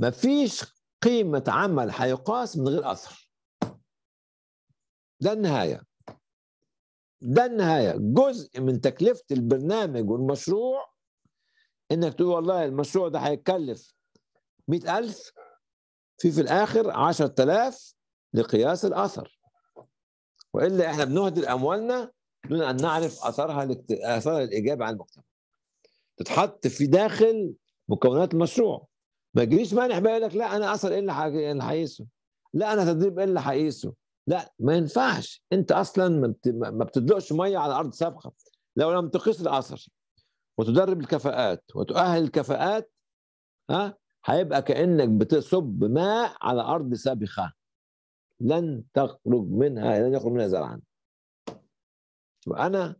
ما فيش قيمة عمل هيقاس من غير أثر ده النهاية ده النهاية جزء من تكلفة البرنامج والمشروع إنك تقول والله المشروع ده هيتكلف مئة ألف في في الآخر عشرة آلاف لقياس الأثر وإلا إحنا بنهدر أموالنا دون أن نعرف أثرها لكت... أثرها الإيجابي على المجتمع تتحط في داخل مكونات المشروع ما تجيش مانح بقى لك لا انا اصلا ايه اللي هقيسه إيه لا انا تدريب ايه اللي هقيسه لا ما ينفعش انت اصلا ما بتدلقش ميه على ارض سابقه لو لم تقيس الاثر وتدرب الكفاءات وتؤهل الكفاءات ها هيبقى كانك بتصب ماء على ارض سابخه لن تخرج منها لن يخرج منها زرعا وانا انا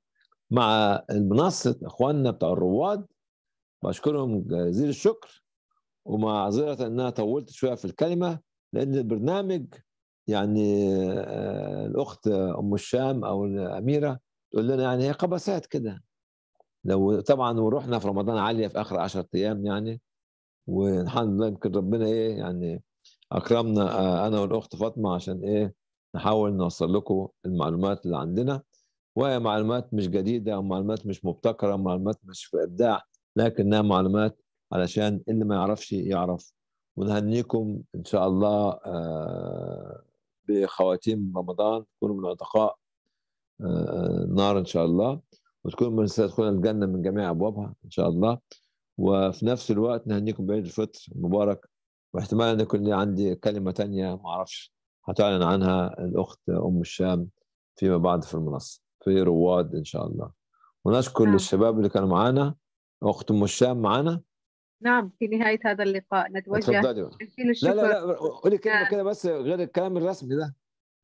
مع منصه اخواننا بتاع الرواد بشكرهم جزيل الشكر ومعذرة أنها طولت شوية في الكلمة لأن البرنامج يعني آه، الأخت أم الشام أو الأميرة تقول لنا يعني هي قبسات كده لو طبعا وروحنا في رمضان عالية في آخر 10 أيام يعني والحمد لله يمكن ربنا إيه يعني أكرمنا آه، أنا والأخت فاطمة عشان إيه نحاول نوصل لكم المعلومات اللي عندنا وهي معلومات مش جديدة أو معلومات مش مبتكرة معلومات مش في إبداع لكنها معلومات علشان اللي ما يعرفش يعرف ونهنيكم ان شاء الله آه، بخواتيم رمضان تكونوا من عتقاء آه، النار ان شاء الله وتكونوا من سيدخلنا الجنه من جميع ابوابها ان شاء الله وفي نفس الوقت نهنيكم بعيد الفطر المبارك واحتمال ان يكون لي عندي كلمه تانية ما اعرفش هتعلن عنها الاخت ام الشام فيما بعد في المنصه في رواد ان شاء الله ونشكر نعم. للشباب الشباب اللي كانوا معانا اخت ام الشام معانا نعم في نهاية هذا اللقاء نتوجه لا لا لا قولي كلمة نعم. كده بس غير الكلام الرسمي ده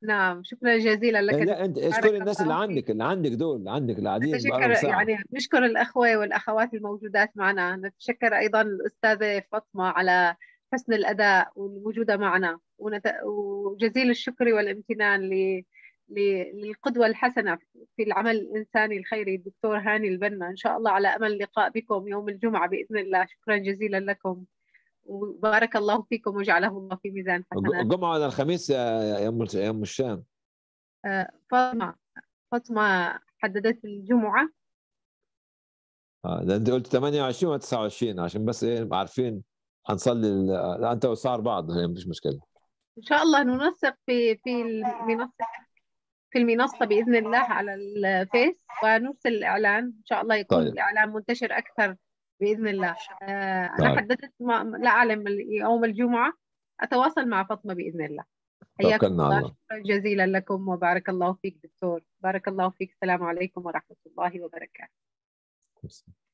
نعم شكرا جزيلا لك إيه، لا انت اشكر الناس اللي عندك اللي عندك دول اللي عندك العديد نتشكر يعني نشكر الاخوه والاخوات الموجودات معنا نتشكر ايضا الاستاذه فاطمه على حسن الاداء والموجوده معنا ونت... وجزيل الشكر والامتنان ل للقدوة الحسنة في العمل الإنساني الخيري الدكتور هاني البنا إن شاء الله على أمل لقاء بكم يوم الجمعة بإذن الله شكرا جزيلا لكم وبارك الله فيكم وجعله الله في ميزان حسنات الجمعة ولا الخميس يا أم يا أم الشام آه، فاطمة فاطمة حددت الجمعة اه ده انت قلت 28 و 29 عشان بس ايه عارفين هنصلي انت وسعر بعض مش مشكله ان شاء الله ننسق في في المنصه في المنصه باذن الله على الفيس ونرسل الاعلان ان شاء الله يكون طيب. الاعلان منتشر اكثر باذن الله آه، انا طيب. حددت ما لا اعلم يوم الجمعه اتواصل مع فاطمه باذن الله حياك الله شكرا جزيلا لكم وبارك الله فيك دكتور بارك الله فيك السلام عليكم ورحمه الله وبركاته